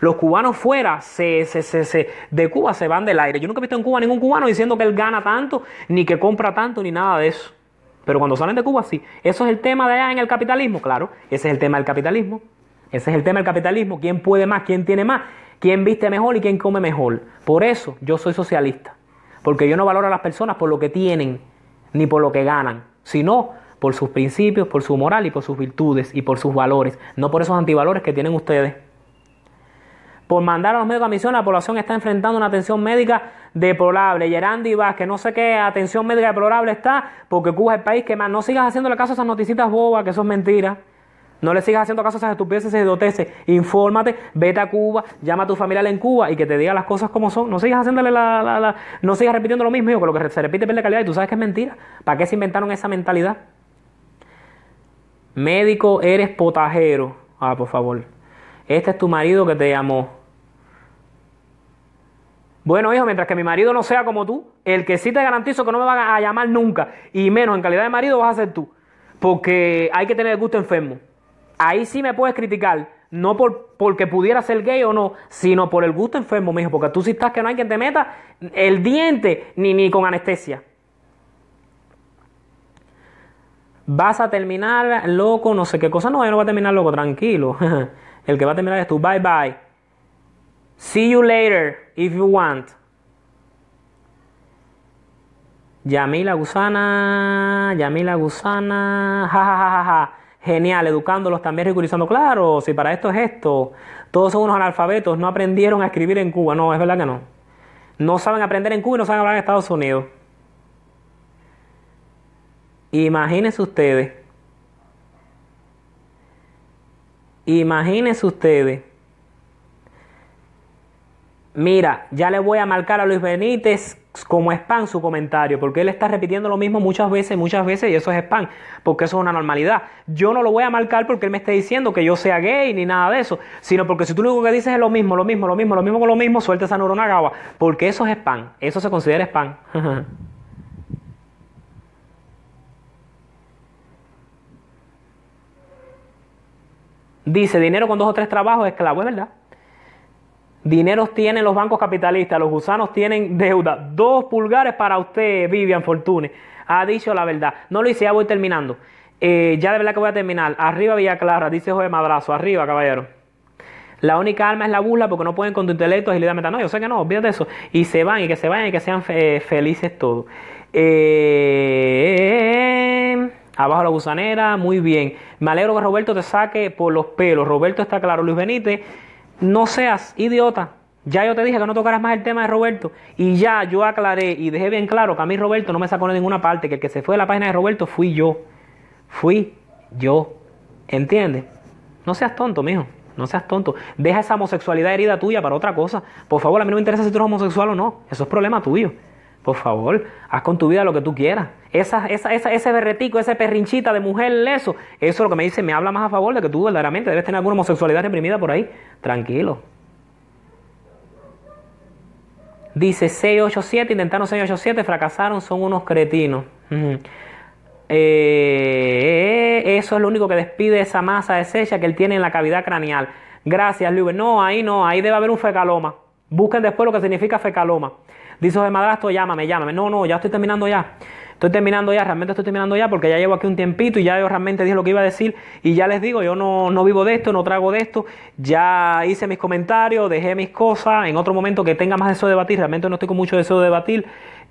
Los cubanos fuera se, se, de Cuba se van del aire. Yo nunca he visto en Cuba ningún cubano diciendo que él gana tanto, ni que compra tanto, ni nada de eso. Pero cuando salen de Cuba, sí. Eso es el tema de allá en el capitalismo, claro. Ese es el tema del capitalismo. Ese es el tema del capitalismo. ¿Quién puede más? ¿Quién tiene más? ¿Quién viste mejor y quién come mejor? Por eso yo soy socialista. Porque yo no valoro a las personas por lo que tienen, ni por lo que ganan, sino por sus principios, por su moral y por sus virtudes y por sus valores. No por esos antivalores que tienen ustedes por mandar a los médicos a misión, la población está enfrentando una atención médica deplorable. Vaz, que no sé qué atención médica deplorable está, porque Cuba es el país que más. No sigas haciéndole caso a esas noticitas bobas, que eso es mentira. No le sigas haciendo caso a esas estupideces y doteces. Infórmate, vete a Cuba, llama a tu familiar en Cuba y que te diga las cosas como son. No sigas haciéndole la, no sigas repitiendo lo mismo, que lo que se repite pierde calidad y tú sabes que es mentira. ¿Para qué se inventaron esa mentalidad? Médico, eres potajero. Ah, por favor. Este es tu marido que te llamó. Bueno, hijo, mientras que mi marido no sea como tú, el que sí te garantizo que no me van a llamar nunca, y menos en calidad de marido vas a ser tú, porque hay que tener el gusto enfermo. Ahí sí me puedes criticar, no por, porque pudiera ser gay o no, sino por el gusto enfermo, mijo, porque tú sí estás que no hay quien te meta el diente ni, ni con anestesia. Vas a terminar loco, no sé qué cosa. No, yo no va a terminar loco, tranquilo. El que va a terminar es tú. Bye bye. See you later if you want. Yamila Gusana, Yamila Gusana, jajajajaja, Genial, educándolos también, ridiculizando. Claro, si para esto es esto, todos son unos analfabetos, no aprendieron a escribir en Cuba. No, es verdad que no. No saben aprender en Cuba y no saben hablar en Estados Unidos. Imagínense ustedes. Imagínense ustedes. Mira, ya le voy a marcar a Luis Benítez como spam su comentario, porque él está repitiendo lo mismo muchas veces, muchas veces, y eso es spam, porque eso es una normalidad. Yo no lo voy a marcar porque él me esté diciendo que yo sea gay ni nada de eso, sino porque si tú lo único que dices es lo mismo, lo mismo, lo mismo, lo mismo con lo mismo, suelta esa neurona porque eso es spam, eso se considera spam. Dice, dinero con dos o tres trabajos, es clavo. es verdad. Dineros tienen los bancos capitalistas, los gusanos tienen deuda. Dos pulgares para usted, Vivian Fortune. Ha dicho la verdad. No lo hice, ya voy terminando. Eh, ya de verdad que voy a terminar. Arriba Villa Clara, dice joven Madrazo. Arriba, caballero. La única alma es la burla porque no pueden con tu intelecto, agilidad, mental. No, yo sé que no, olvídate de eso. Y se van, y que se vayan, y que sean felices todos. Eh... Abajo la gusanera, muy bien. Me alegro que Roberto te saque por los pelos. Roberto está claro. Luis Benítez, no seas idiota. Ya yo te dije que no tocaras más el tema de Roberto. Y ya yo aclaré y dejé bien claro que a mí Roberto no me sacó de ninguna parte, que el que se fue de la página de Roberto fui yo. Fui yo. ¿Entiendes? No seas tonto, mijo. No seas tonto. Deja esa homosexualidad herida tuya para otra cosa. Por favor, a mí no me interesa si tú eres homosexual o no. Eso es problema tuyo. Por favor, haz con tu vida lo que tú quieras. Esa, ese berretico, ese perrinchita de mujer leso, eso es lo que me dice, me habla más a favor de que tú verdaderamente debes tener alguna homosexualidad reprimida por ahí. Tranquilo. Dice 687, intentaron 687, fracasaron, son unos cretinos. Eh, eso es lo único que despide esa masa de que él tiene en la cavidad craneal. Gracias, Luis. No, ahí no, ahí debe haber un fecaloma. Busquen después lo que significa fecaloma. Dice de madrastro, llámame, llámame. No, no, ya estoy terminando ya. Estoy terminando ya, realmente estoy terminando ya porque ya llevo aquí un tiempito y ya realmente dije lo que iba a decir y ya les digo, yo no, vivo de esto, no trago de esto, ya hice mis comentarios, dejé mis cosas, en otro momento que tenga más deseo de debatir, realmente no estoy con mucho deseo de debatir,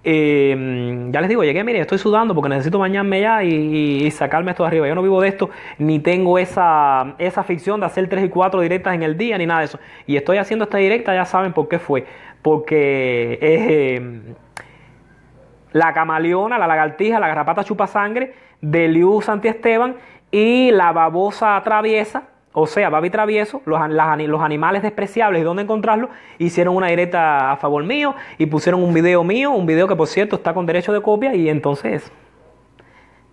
eh, ya les digo, llegué, miren, estoy sudando porque necesito bañarme ya y, sacarme esto de arriba. Yo no vivo de esto, ni tengo esa, esa ficción de hacer 3 y 4 directas en el día, ni nada de eso. Y estoy haciendo esta directa, ya saben por qué fue porque es eh, la camaleona, la lagartija, la garrapata chupa sangre de Liu Esteban y la babosa traviesa, o sea, Babi Travieso, los, animales despreciables y dónde encontrarlos, hicieron una directa a favor mío y pusieron un video mío, un video que por cierto está con derecho de copia y entonces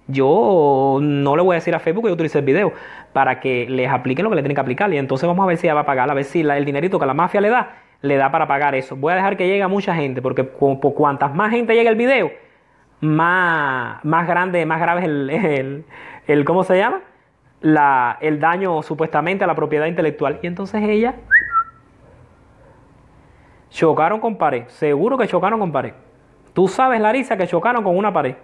yo no le voy a decir a Facebook que yo utilicé el video para que les apliquen lo que le tienen que aplicar y entonces vamos a ver si ella va a pagar, a ver si el dinerito que la mafia le da le da para pagar eso. Voy a dejar que llegue a mucha gente, porque cuantas más gente llegue el video, más, más grande, más grave es el, ¿cómo se llama? La, el daño supuestamente a la propiedad intelectual. Y entonces ella chocaron con pared. Seguro que chocaron con pared. Tú sabes, Larisa, que chocaron con una pared.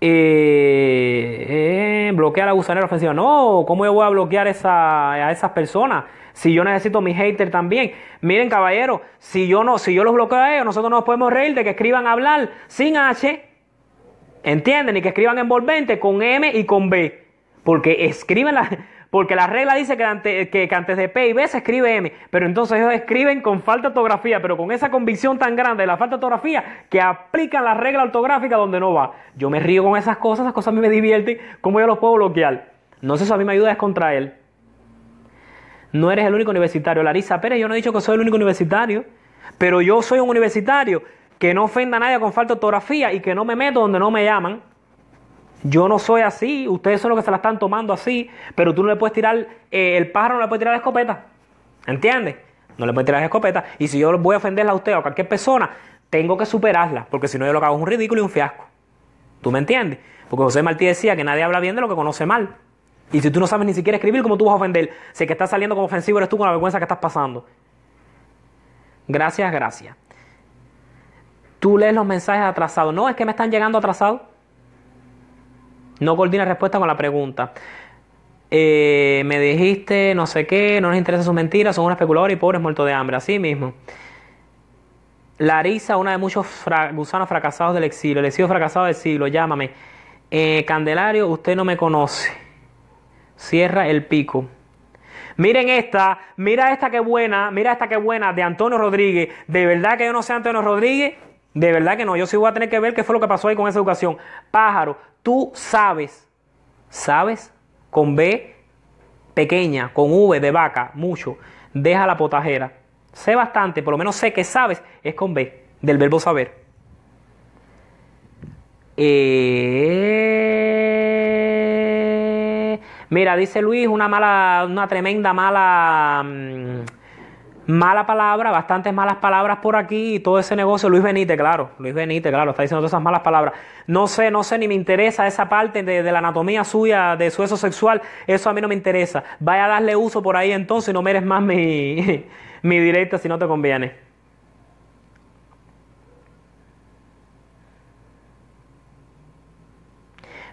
Eh, eh bloquear a gusanera ofensiva. No, ¿cómo yo voy a bloquear esa, a esas personas? si yo necesito mi hater también. Miren, caballero, si yo no, si yo los bloqueo a ellos, nosotros nos podemos reír de que escriban hablar sin H, ¿entienden? Y que escriban envolvente con M y con B. Porque escriben la, porque la regla dice que, antes de P y B se escribe M. Pero entonces ellos escriben con falta de ortografía, pero con esa convicción tan grande de la falta de ortografía que aplican la regla ortográfica donde no va. Yo me río con esas cosas, esas cosas a mí me divierten. ¿Cómo yo los puedo bloquear? No sé si a mí me ayuda es contra él. No eres el único universitario. Larisa Pérez, yo no he dicho que soy el único universitario, pero yo soy un universitario que no ofenda a nadie con falta de ortografía y que no me meto donde no me llaman. Yo no soy así, ustedes son los que se la están tomando así, pero tú no le puedes tirar, eh, el pájaro no le puede tirar la escopeta. ¿Entiendes? No le puedes tirar la escopeta. Y si yo voy a ofenderla a usted o a cualquier persona, tengo que superarla, porque si no yo lo que hago es un ridículo y un fiasco. ¿Tú me entiendes? Porque José Martí decía que nadie habla bien de lo que conoce mal. Y si tú no sabes ni siquiera escribir, ¿cómo tú vas a ofender? Sé que estás saliendo como ofensivo eres tú con la vergüenza que estás pasando. Gracias, gracias. Tú lees los mensajes atrasados. No, es que me están llegando atrasados. No coordina respuesta con la pregunta. Eh, me dijiste no sé qué, no nos interesa su mentira, son un especulador y pobres muertos de hambre, así mismo. Larisa, una de muchos gusanos fracasados del exilio, el exilio fracasado del siglo, llámame. Eh, Candelario, usted no me conoce. Cierra el pico. Miren esta, mira esta que buena, mira esta que buena de Antonio Rodríguez. De verdad que yo no sé Antonio Rodríguez, de verdad que no. Yo sí voy a tener que ver qué fue lo que pasó ahí con esa educación. Pájaro, tú sabes, sabes, con B pequeña, con V de vaca, mucho. Deja la potajera. Sé bastante, por lo menos sé que sabes, es con B, del verbo saber. Eh... Mira, dice Luis, una mala, una tremenda mala, mm, mala palabra, bastantes malas palabras por aquí y todo ese negocio. Luis Benítez, claro, Luis Benítez, claro, está diciendo todas esas malas palabras. No sé, no sé, ni me interesa esa parte de, la anatomía suya, de su eso sexual, eso a mí no me interesa. Vaya a darle uso por ahí entonces y no mires más mi, mi si no te conviene.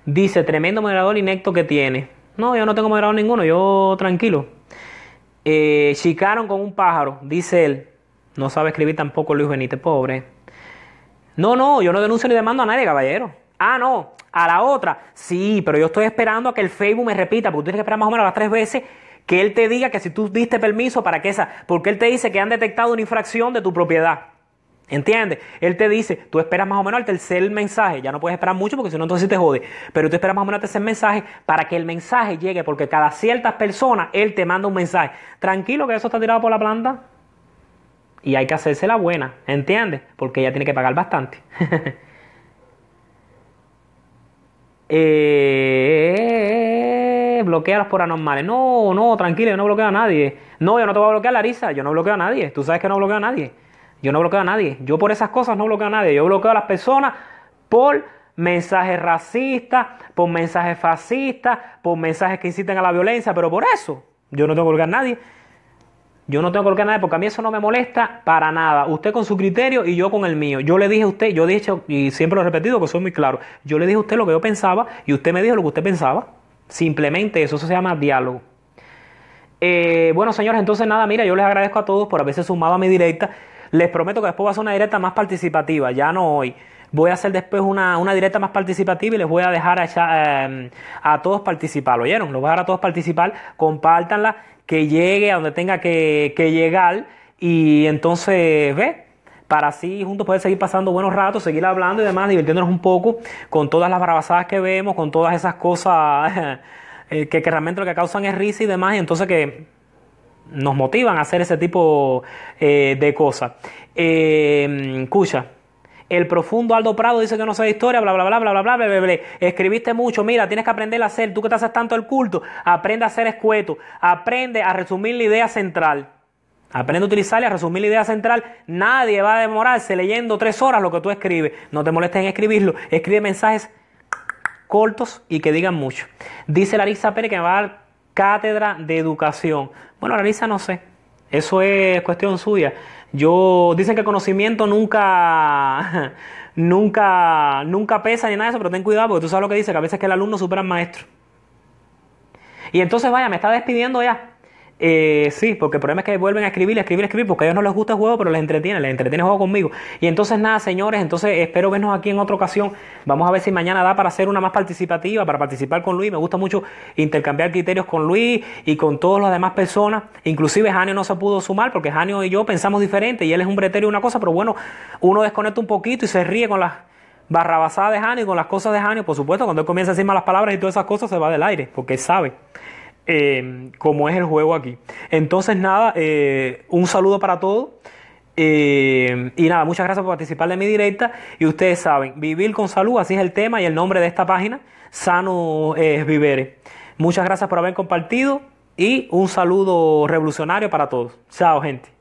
Dice, tremendo moderador inecto que tiene. No, yo no tengo moderador ninguno, yo tranquilo. Eh, chicaron con un pájaro, dice él. No sabe escribir tampoco Luis Benítez, pobre. No, no, yo no denuncio ni demando a nadie, caballero. Ah, no, a la otra. Sí, pero yo estoy esperando a que el Facebook me repita, porque tú tienes que esperar más o menos las tres veces que él te diga que si tú diste permiso para que esa, porque él te dice que han detectado una infracción de tu propiedad. ¿Entiendes? Él te dice, tú esperas más o menos al tercer mensaje, ya no puedes esperar mucho porque si no entonces te jode, pero tú esperas más o menos al tercer mensaje para que el mensaje llegue, porque cada ciertas personas él te manda un mensaje. Tranquilo que eso está tirado por la planta y hay que hacerse la buena, ¿entiendes? Porque ella tiene que pagar bastante. eh, eh, eh por anormales. No, no, tranquilo, yo no bloqueo a nadie. No, yo no te voy a bloquear, risa yo no bloqueo a nadie. Tú sabes que no bloqueo a nadie. Yo no bloqueo a nadie. Yo por esas cosas no bloqueo a nadie. Yo bloqueo a las personas por mensajes racistas, por mensajes fascistas, por mensajes que inciten a la violencia, pero por eso yo no tengo que bloquear a nadie. Yo no tengo que bloquear a nadie porque a mí eso no me molesta para nada. Usted con su criterio y yo con el mío. Yo le dije a usted, yo he dicho y siempre lo he repetido que soy muy claro, yo le dije a usted lo que yo pensaba y usted me dijo lo que usted pensaba. Simplemente eso, se llama diálogo. Eh, bueno, señores, entonces nada, mira, yo les agradezco a todos por haberse sumado a mi directa. Les prometo que después voy a hacer una directa más participativa, ya no hoy. Voy a hacer después una, directa más participativa y les voy a dejar em, a, todos participar. ¿Oyeron? Los voy a dejar a todos participar. Compártanla, que llegue a donde tenga que, llegar. Y entonces, ve, para así juntos poder seguir pasando buenos ratos, seguir hablando y demás, divirtiéndonos un poco con todas las barrabasadas que vemos, con todas esas cosas eh, que realmente lo que causan es risa y demás, y entonces que nos motivan a hacer ese tipo eh, de cosas. Eh, el profundo Aldo Prado dice que no sabe historia, bla, bla, bla, bla, bla, bla, bla, bla, Escribiste mucho, mira, tienes que aprender a hacer, tú que te haces tanto el culto, aprende a ser escueto, aprende a resumir la idea central. Aprende a utilizarla y a resumir la idea central. Nadie va a demorarse leyendo tres horas lo que tú escribes. No te molestes en escribirlo. Escribe mensajes cortos y que digan mucho. Dice Larissa Pérez que me va a dar cátedra de educación. Bueno, Ana no sé. Eso es cuestión suya. Yo dicen que conocimiento nunca, nunca, nunca pesa ni nada de eso, pero ten cuidado porque tú sabes lo que dice, que a veces que el alumno supera al maestro. Y entonces, vaya, me está despidiendo ya. Eh, sí, porque el problema es que vuelven a escribir, a escribir, escribir, porque a ellos no les gusta el juego, pero les entretiene, les entretiene el juego conmigo. Y entonces nada, señores, entonces espero vernos aquí en otra ocasión. Vamos a ver si mañana da para hacer una más participativa, para participar con Luis. Me gusta mucho intercambiar criterios con Luis y con todas las demás personas. Inclusive Janio no se pudo sumar porque Janio y yo pensamos diferente y él es un bretero y una cosa, pero bueno, uno desconecta un poquito y se ríe con las barrabasadas de Janio y con las cosas de Janio. Por supuesto, cuando él comienza a decir malas palabras y todas esas cosas se va del aire, porque él sabe. Em, como es el juego aquí. Entonces, nada, eh, un saludo para todos. Em, y nada, muchas gracias por participar de mi directa. Y ustedes saben, vivir con salud, así es el tema y el nombre de esta página, Sano es Vivere. Muchas gracias por haber compartido y un saludo revolucionario para todos. Chao, gente.